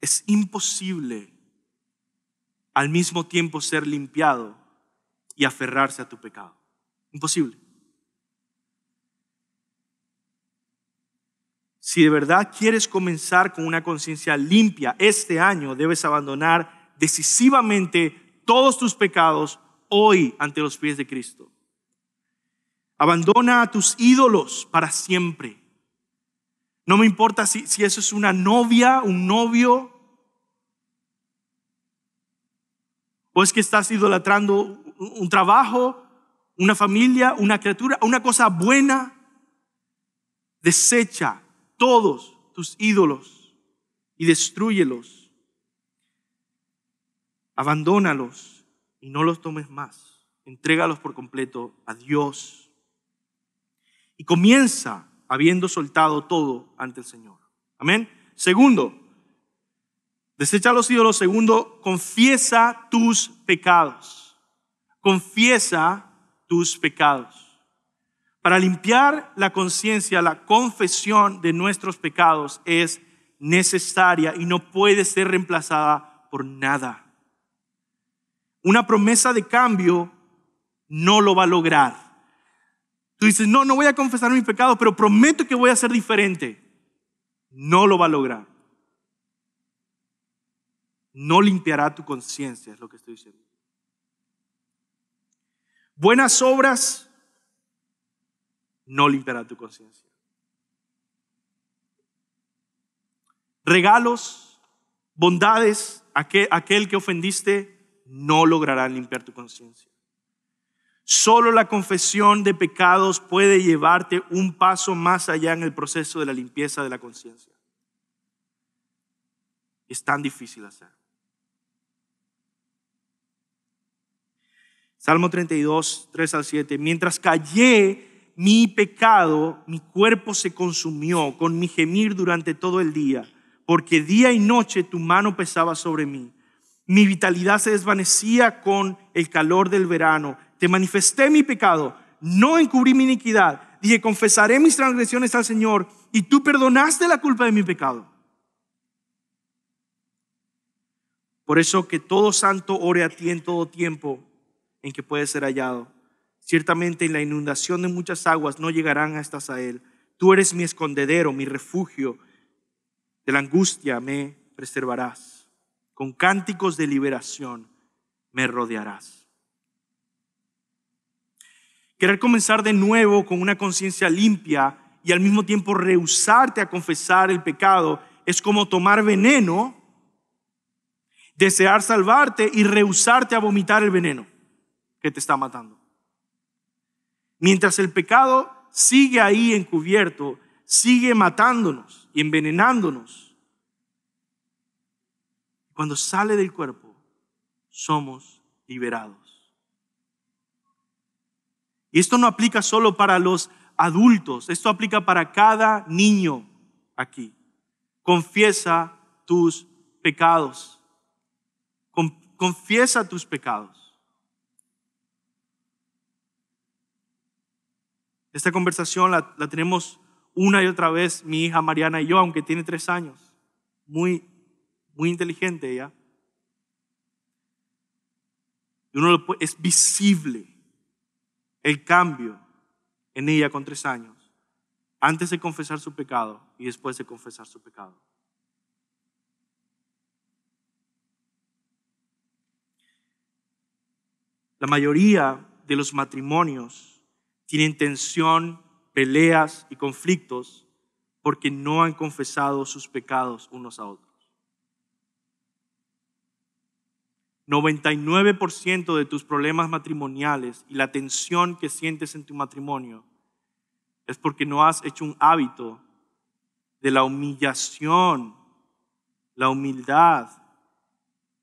Es imposible al mismo tiempo ser limpiado y aferrarse a tu pecado. Imposible. Si de verdad quieres comenzar con una conciencia limpia este año, debes abandonar decisivamente todos tus pecados hoy ante los pies de Cristo. Abandona a tus ídolos para siempre. No me importa si, eso es una novia, un novio, o es que estás idolatrando un trabajo, una familia, una criatura, una cosa buena. Desecha todos tus ídolos y destruyelos. Abandónalos y no los tomes más. Entrégalos por completo a Dios. Y comienza habiendo soltado todo ante el Señor. Amén. Segundo, desecha los ídolos. Segundo, confiesa tus pecados. Confiesa tus pecados. Para limpiar la conciencia, la confesión de nuestros pecados es necesaria y no puede ser reemplazada por nada. Una promesa de cambio no lo va a lograr. Tú dices, no, no voy a confesar mis pecados, pero prometo que voy a ser diferente. No lo va a lograr. No limpiará tu conciencia, es lo que estoy diciendo. Buenas obras no limpiará tu conciencia. Regalos, bondades, aquel, aquel que ofendiste no lograrán limpiar tu conciencia. Solo la confesión de pecados puede llevarte un paso más allá en el proceso de la limpieza de la conciencia. Es tan difícil hacer. Salmo 32, 3 al 7. Mientras callé, mi pecado, mi cuerpo se consumió con mi gemir durante todo el día, porque día y noche tu mano pesaba sobre mí. Mi vitalidad se desvanecía con el calor del verano. Te manifesté mi pecado, no encubrí mi iniquidad. Dije, confesaré mis transgresiones al Señor y tú perdonaste la culpa de mi pecado. Por eso que todo santo ore a ti en todo tiempo en que puede ser hallado. Ciertamente en la inundación de muchas aguas no llegarán hasta él Tú eres mi escondedero, mi refugio. De la angustia me preservarás. Con cánticos de liberación me rodearás. Querer comenzar de nuevo con una conciencia limpia y al mismo tiempo rehusarte a confesar el pecado es como tomar veneno, desear salvarte y rehusarte a vomitar el veneno que te está matando. Mientras el pecado sigue ahí encubierto, sigue matándonos y envenenándonos. Cuando sale del cuerpo, somos liberados. Y esto no aplica solo para los adultos, esto aplica para cada niño aquí. Confiesa tus pecados. Confiesa tus pecados. Esta conversación la, tenemos una y otra vez mi hija Mariana y yo, aunque tiene tres años. Muy, muy inteligente ella. Y uno es visible el cambio en ella con tres años, antes de confesar su pecado y después de confesar su pecado. La mayoría de los matrimonios tienen tensión, peleas y conflictos porque no han confesado sus pecados unos a otros. 99% de tus problemas matrimoniales y la tensión que sientes en tu matrimonio es porque no has hecho un hábito de la humillación, la humildad,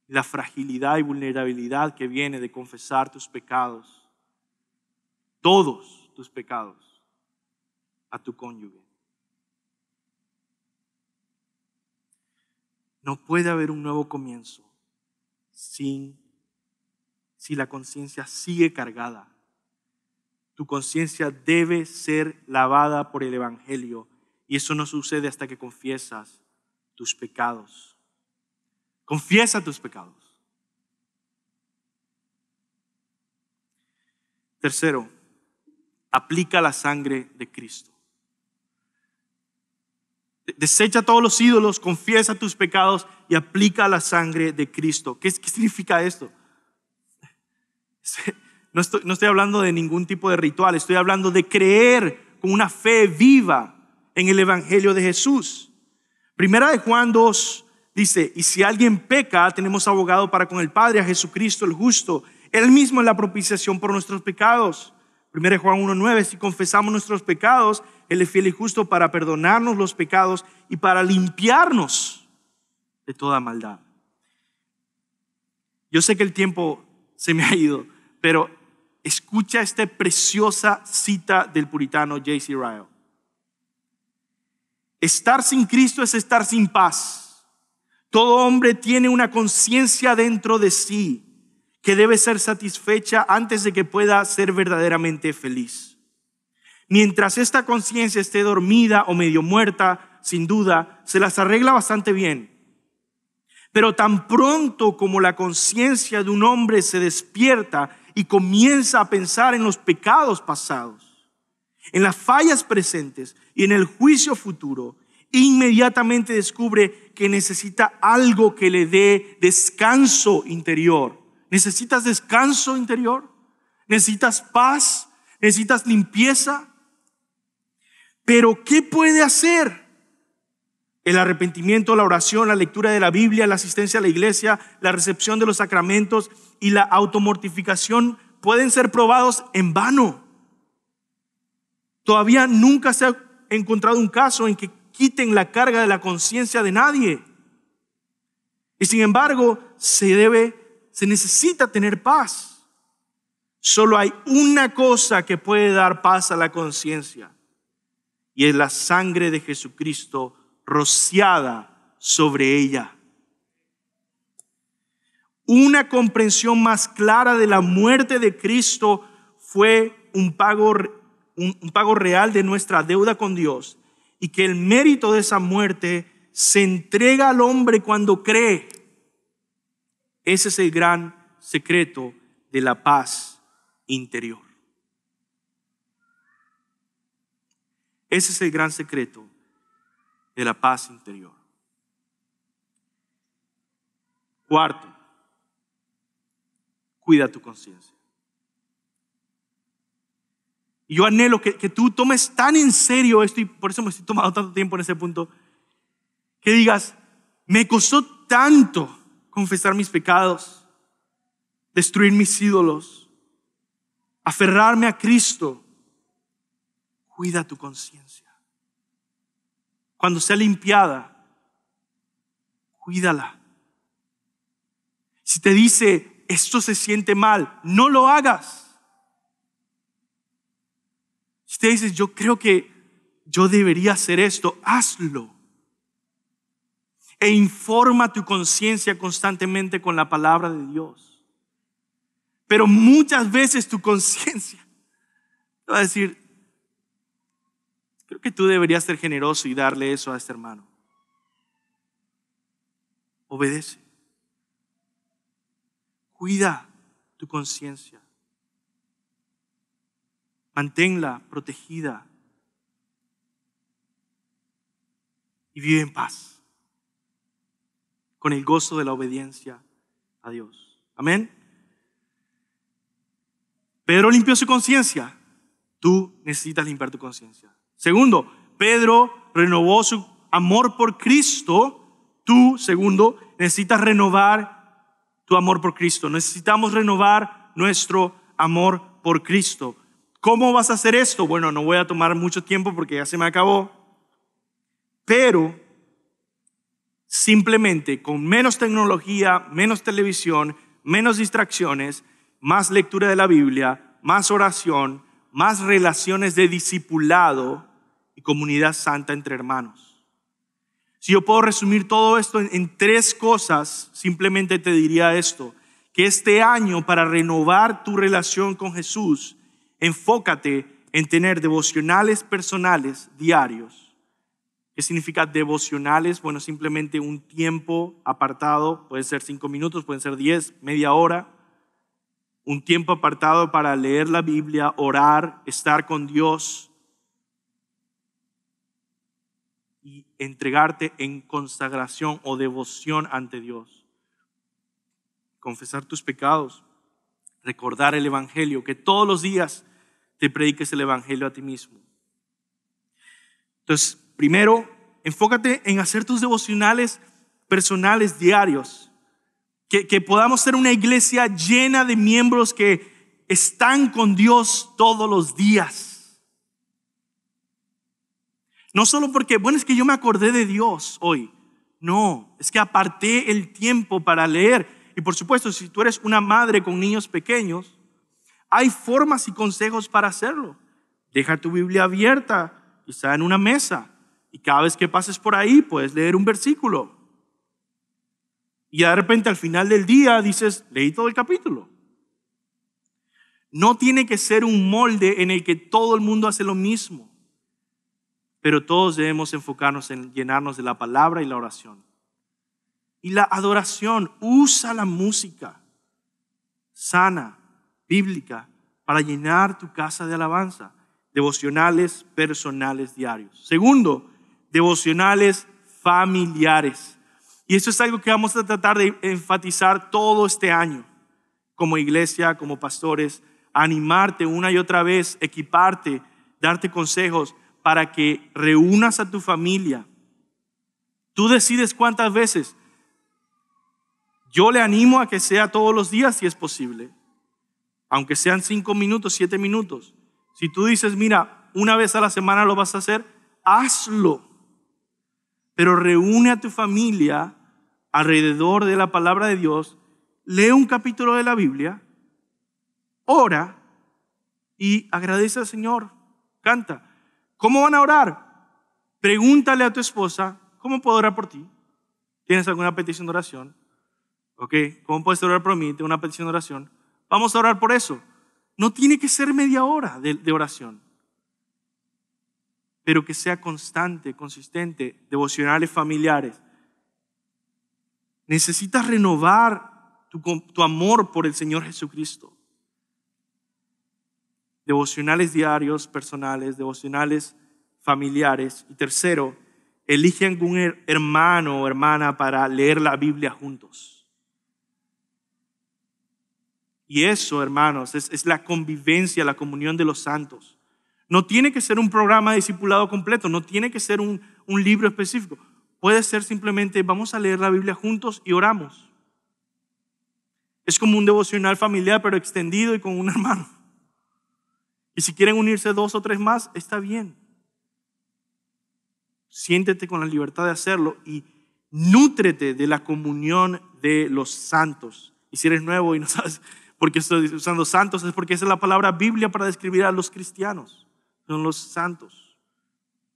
la fragilidad y vulnerabilidad que viene de confesar tus pecados todos tus pecados a tu cónyuge. No puede haber un nuevo comienzo sin si la conciencia sigue cargada. Tu conciencia debe ser lavada por el evangelio y eso no sucede hasta que confiesas tus pecados. Confiesa tus pecados. Tercero, aplica la sangre de Cristo. Desecha todos los ídolos, confiesa tus pecados y aplica la sangre de Cristo. ¿Qué, significa esto? No estoy, no estoy hablando de ningún tipo de ritual, estoy hablando de creer con una fe viva en el Evangelio de Jesús. Primera de Juan 2 dice, y si alguien peca, tenemos abogado para con el Padre, a Jesucristo el justo. Él mismo es la propiciación por nuestros pecados 1 Juan 1.9, si confesamos nuestros pecados, Él es fiel y justo para perdonarnos los pecados y para limpiarnos de toda maldad. Yo sé que el tiempo se me ha ido, pero escucha esta preciosa cita del puritano J.C. Ryle. Estar sin Cristo es estar sin paz. Todo hombre tiene una conciencia dentro de sí que debe ser satisfecha antes de que pueda ser verdaderamente feliz. Mientras esta conciencia esté dormida o medio muerta, sin duda, se las arregla bastante bien. Pero tan pronto como la conciencia de un hombre se despierta y comienza a pensar en los pecados pasados, en las fallas presentes y en el juicio futuro, inmediatamente descubre que necesita algo que le dé descanso interior ¿Necesitas descanso interior? ¿Necesitas paz? ¿Necesitas limpieza? Pero ¿qué puede hacer? El arrepentimiento, la oración, la lectura de la Biblia, la asistencia a la iglesia, la recepción de los sacramentos y la automortificación pueden ser probados en vano. Todavía nunca se ha encontrado un caso en que quiten la carga de la conciencia de nadie. Y sin embargo, se debe se necesita tener paz. Solo hay una cosa que puede dar paz a la conciencia y es la sangre de Jesucristo rociada sobre ella. Una comprensión más clara de la muerte de Cristo fue un pago, un, pago real de nuestra deuda con Dios y que el mérito de esa muerte se entrega al hombre cuando cree. Ese es el gran secreto de la paz interior. Ese es el gran secreto de la paz interior. Cuarto, cuida tu conciencia. Y yo anhelo que, que, tú tomes tan en serio esto, y por eso me estoy tomando tanto tiempo en ese punto, que digas, me costó tanto confesar mis pecados, destruir mis ídolos, aferrarme a Cristo. Cuida tu conciencia. Cuando sea limpiada, cuídala. Si te dice, esto se siente mal, no lo hagas. Si te dices, yo creo que yo debería hacer esto, hazlo e informa tu conciencia constantemente con la palabra de Dios. Pero muchas veces tu conciencia te va a decir, creo que tú deberías ser generoso y darle eso a este hermano. Obedece. Cuida tu conciencia. Manténla protegida. Y vive en paz con el gozo de la obediencia a Dios. Amén. Pedro limpió su conciencia. Tú necesitas limpiar tu conciencia. Segundo, Pedro renovó su amor por Cristo. Tú, segundo, necesitas renovar tu amor por Cristo. Necesitamos renovar nuestro amor por Cristo. ¿Cómo vas a hacer esto? Bueno, no voy a tomar mucho tiempo porque ya se me acabó. Pero simplemente con menos tecnología, menos televisión, menos distracciones, más lectura de la Biblia, más oración, más relaciones de discipulado y comunidad santa entre hermanos. Si yo puedo resumir todo esto en, en, tres cosas, simplemente te diría esto, que este año para renovar tu relación con Jesús, enfócate en tener devocionales personales diarios ¿Qué significa devocionales? Bueno, simplemente un tiempo apartado, puede ser cinco minutos, pueden ser diez, media hora. Un tiempo apartado para leer la Biblia, orar, estar con Dios y entregarte en consagración o devoción ante Dios. Confesar tus pecados, recordar el Evangelio, que todos los días te prediques el Evangelio a ti mismo. Entonces, Primero, enfócate en hacer tus devocionales personales diarios. Que, podamos ser una iglesia llena de miembros que están con Dios todos los días. No solo porque, bueno, es que yo me acordé de Dios hoy. No, es que aparté el tiempo para leer. Y por supuesto, si tú eres una madre con niños pequeños, hay formas y consejos para hacerlo. Deja tu Biblia abierta, está en una mesa y cada vez que pases por ahí puedes leer un versículo. Y de repente al final del día dices, leí todo el capítulo. No tiene que ser un molde en el que todo el mundo hace lo mismo, pero todos debemos enfocarnos en llenarnos de la palabra y la oración. Y la adoración usa la música sana, bíblica, para llenar tu casa de alabanza, devocionales personales diarios. Segundo, devocionales familiares. Y eso es algo que vamos a tratar de enfatizar todo este año, como iglesia, como pastores, animarte una y otra vez, equiparte, darte consejos para que reúnas a tu familia. Tú decides cuántas veces. Yo le animo a que sea todos los días si es posible, aunque sean cinco minutos, siete minutos. Si tú dices, mira, una vez a la semana lo vas a hacer, hazlo pero reúne a tu familia alrededor de la palabra de Dios, lee un capítulo de la Biblia, ora y agradece al Señor, canta. ¿Cómo van a orar? Pregúntale a tu esposa, ¿cómo puedo orar por ti? ¿Tienes alguna petición de oración? ¿Ok? ¿Cómo puedes orar por mí? Tengo una petición de oración. Vamos a orar por eso. No tiene que ser media hora de oración pero que sea constante, consistente, devocionales familiares. Necesitas renovar tu, amor por el Señor Jesucristo. Devocionales diarios, personales, devocionales familiares. Y tercero, elige algún hermano o hermana para leer la Biblia juntos. Y eso, hermanos, es la convivencia, la comunión de los santos. No tiene que ser un programa de discipulado completo, no tiene que ser un, un libro específico. Puede ser simplemente vamos a leer la Biblia juntos y oramos. Es como un devocional familiar, pero extendido y con un hermano. Y si quieren unirse dos o tres más, está bien. Siéntete con la libertad de hacerlo y nútrete de la comunión de los santos. Y si eres nuevo y no sabes por qué estoy usando santos, es porque esa es la palabra Biblia para describir a los cristianos son los santos,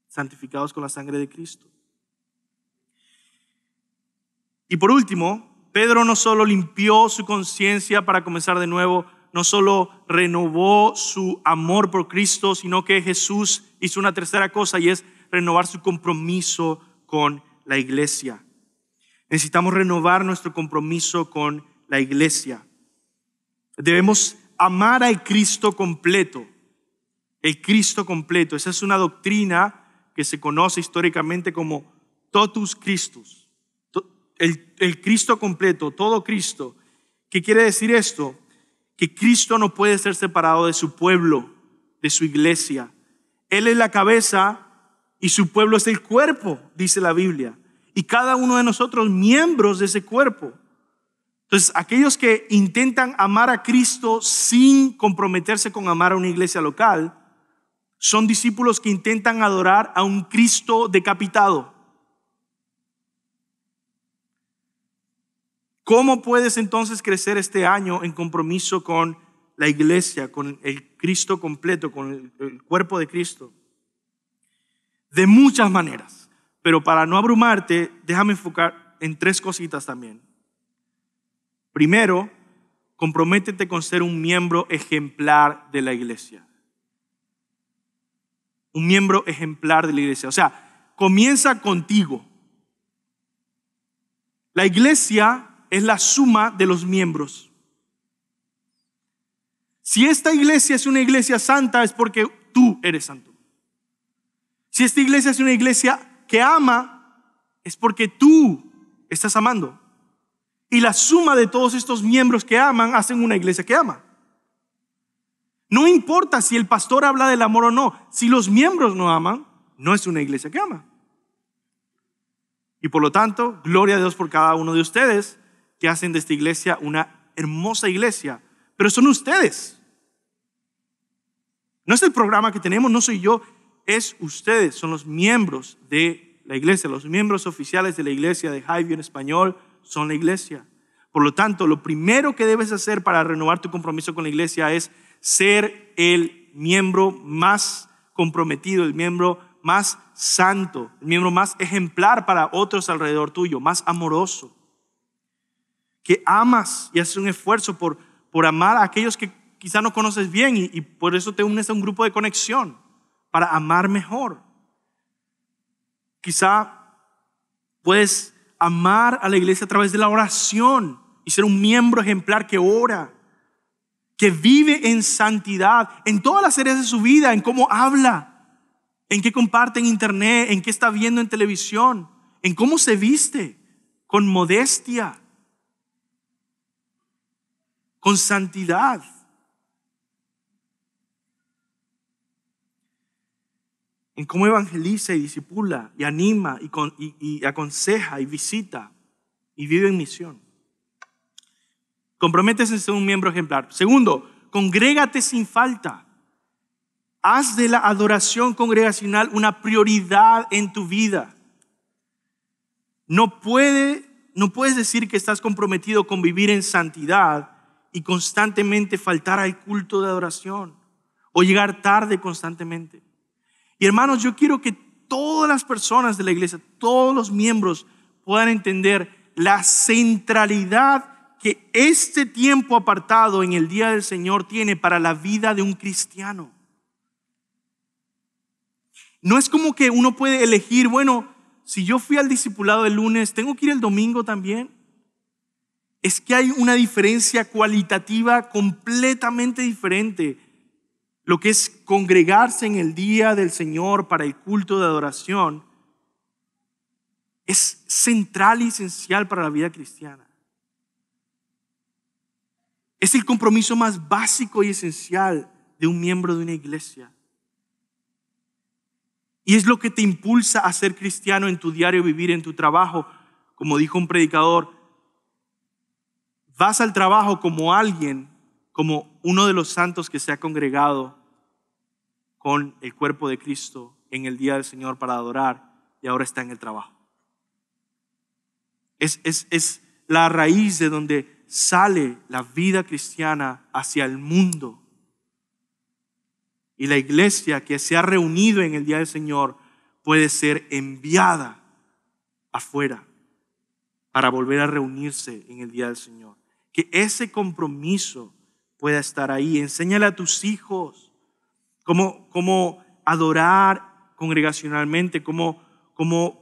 santificados con la sangre de Cristo. Y por último, Pedro no solo limpió su conciencia para comenzar de nuevo, no solo renovó su amor por Cristo, sino que Jesús hizo una tercera cosa y es renovar su compromiso con la iglesia. Necesitamos renovar nuestro compromiso con la iglesia. Debemos amar a Cristo completo el Cristo completo. Esa es una doctrina que se conoce históricamente como totus Christus, el, el Cristo completo, todo Cristo. ¿Qué quiere decir esto? Que Cristo no puede ser separado de su pueblo, de su iglesia. Él es la cabeza y su pueblo es el cuerpo, dice la Biblia. Y cada uno de nosotros miembros de ese cuerpo. Entonces, aquellos que intentan amar a Cristo sin comprometerse con amar a una iglesia local, son discípulos que intentan adorar a un Cristo decapitado. ¿Cómo puedes entonces crecer este año en compromiso con la iglesia, con el Cristo completo, con el, cuerpo de Cristo? De muchas maneras, pero para no abrumarte, déjame enfocar en tres cositas también. Primero, comprométete con ser un miembro ejemplar de la iglesia un miembro ejemplar de la iglesia. O sea, comienza contigo. La iglesia es la suma de los miembros. Si esta iglesia es una iglesia santa es porque tú eres santo. Si esta iglesia es una iglesia que ama es porque tú estás amando. Y la suma de todos estos miembros que aman hacen una iglesia que ama. No importa si el pastor habla del amor o no, si los miembros no aman, no es una iglesia que ama. Y por lo tanto, gloria a Dios por cada uno de ustedes que hacen de esta iglesia una hermosa iglesia, pero son ustedes. No es el programa que tenemos, no soy yo, es ustedes, son los miembros de la iglesia, los miembros oficiales de la iglesia de Highview en español son la iglesia. Por lo tanto, lo primero que debes hacer para renovar tu compromiso con la iglesia es ser el miembro más comprometido, el miembro más santo, el miembro más ejemplar para otros alrededor tuyo, más amoroso. Que amas y haces un esfuerzo por, amar a aquellos que quizá no conoces bien y, y por eso te unes a un grupo de conexión, para amar mejor. Quizá puedes amar a la iglesia a través de la oración y ser un miembro ejemplar que ora que vive en santidad, en todas las áreas de su vida, en cómo habla, en qué comparte en internet, en qué está viendo en televisión, en cómo se viste, con modestia, con santidad. en cómo evangeliza y disipula y anima y, y aconseja y visita y vive en misión. Comprométese en ser un miembro ejemplar. Segundo, congrégate sin falta. Haz de la adoración congregacional una prioridad en tu vida. No, puede, no puedes decir que estás comprometido con vivir en santidad y constantemente faltar al culto de adoración o llegar tarde constantemente. Y hermanos, yo quiero que todas las personas de la iglesia, todos los miembros puedan entender la centralidad que este tiempo apartado en el día del Señor tiene para la vida de un cristiano. No es como que uno puede elegir, bueno, si yo fui al discipulado el lunes, ¿tengo que ir el domingo también? Es que hay una diferencia cualitativa completamente diferente. Lo que es congregarse en el día del Señor para el culto de adoración es central y esencial para la vida cristiana. Es el compromiso más básico y esencial de un miembro de una iglesia. Y es lo que te impulsa a ser cristiano en tu diario vivir, en tu trabajo. Como dijo un predicador, vas al trabajo como alguien, como uno de los santos que se ha congregado con el cuerpo de Cristo en el día del Señor para adorar y ahora está en el trabajo. Es, es, es la raíz de donde sale la vida cristiana hacia el mundo. Y la iglesia que se ha reunido en el día del Señor puede ser enviada afuera para volver a reunirse en el día del Señor. Que ese compromiso pueda estar ahí. Enséñale a tus hijos cómo, cómo adorar congregacionalmente, cómo, cómo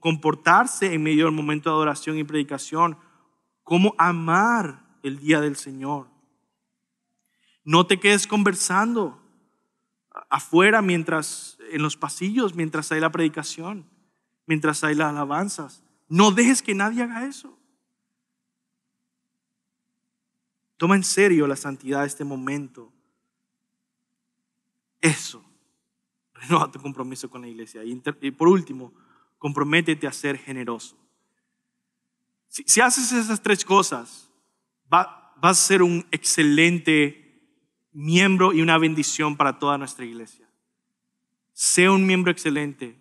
comportarse en medio del momento de adoración y predicación, cómo amar el día del Señor. No te quedes conversando afuera mientras, en los pasillos, mientras hay la predicación, mientras hay las alabanzas. No dejes que nadie haga eso. Toma en serio la santidad de este momento. Eso. Renueva tu compromiso con la iglesia. Y por último, comprométete a ser generoso. Si, haces esas tres cosas, vas a ser un excelente miembro y una bendición para toda nuestra iglesia. Sea un miembro excelente.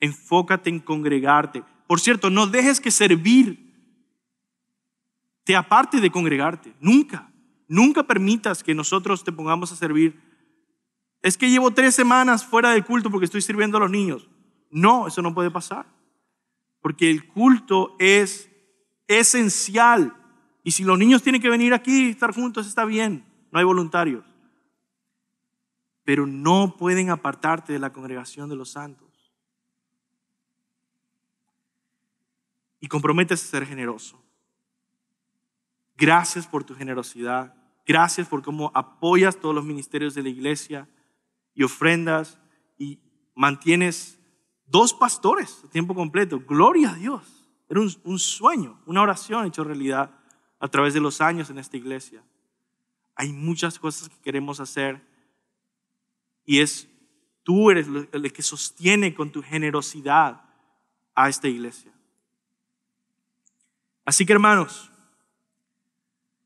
Enfócate en congregarte. Por cierto, no dejes que servir te aparte de congregarte. Nunca. Nunca permitas que nosotros te pongamos a servir. Es que llevo tres semanas fuera del culto porque estoy sirviendo a los niños. No, eso no puede pasar porque el culto es esencial. Y si los niños tienen que venir aquí y estar juntos, está bien, no hay voluntarios. Pero no pueden apartarte de la congregación de los santos. Y comprometes a ser generoso. Gracias por tu generosidad. Gracias por cómo apoyas todos los ministerios de la iglesia y ofrendas y mantienes dos pastores a tiempo completo. Gloria a Dios. Era un, sueño, una oración hecho realidad a través de los años en esta iglesia. Hay muchas cosas que queremos hacer y es tú eres el que sostiene con tu generosidad a esta iglesia. Así que hermanos,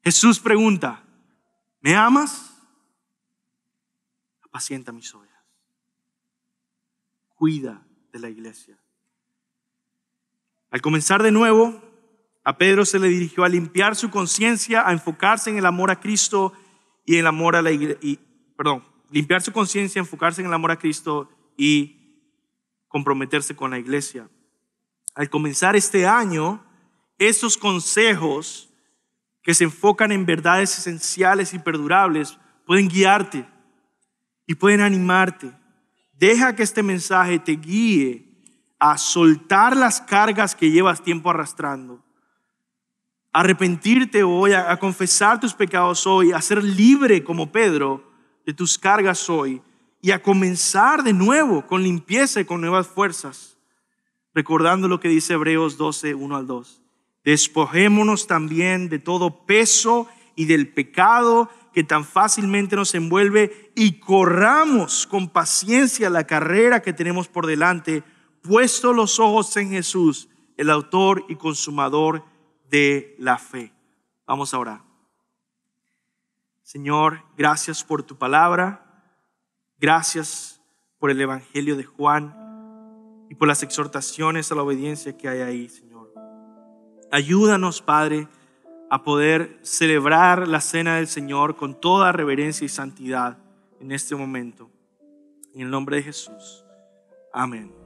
Jesús pregunta, ¿me amas? Apacienta mis ovejas. Cuida la iglesia. Al comenzar de nuevo, a Pedro se le dirigió a limpiar su conciencia, a enfocarse en el amor a Cristo y el amor a la iglesia. Perdón, limpiar su conciencia, enfocarse en el amor a Cristo y comprometerse con la iglesia. Al comenzar este año, esos consejos que se enfocan en verdades esenciales y perdurables pueden guiarte y pueden animarte Deja que este mensaje te guíe a soltar las cargas que llevas tiempo arrastrando, arrepentirte hoy, a, confesar tus pecados hoy, a ser libre como Pedro de tus cargas hoy y a comenzar de nuevo con limpieza y con nuevas fuerzas, recordando lo que dice Hebreos 12, 1 al 2. Despojémonos también de todo peso y del pecado que tan fácilmente nos envuelve y corramos con paciencia la carrera que tenemos por delante, puesto los ojos en Jesús, el autor y consumador de la fe. Vamos a orar. Señor, gracias por tu palabra, gracias por el Evangelio de Juan y por las exhortaciones a la obediencia que hay ahí, Señor. Ayúdanos, Padre, a poder celebrar la cena del Señor con toda reverencia y santidad en este momento. En el nombre de Jesús. Amén.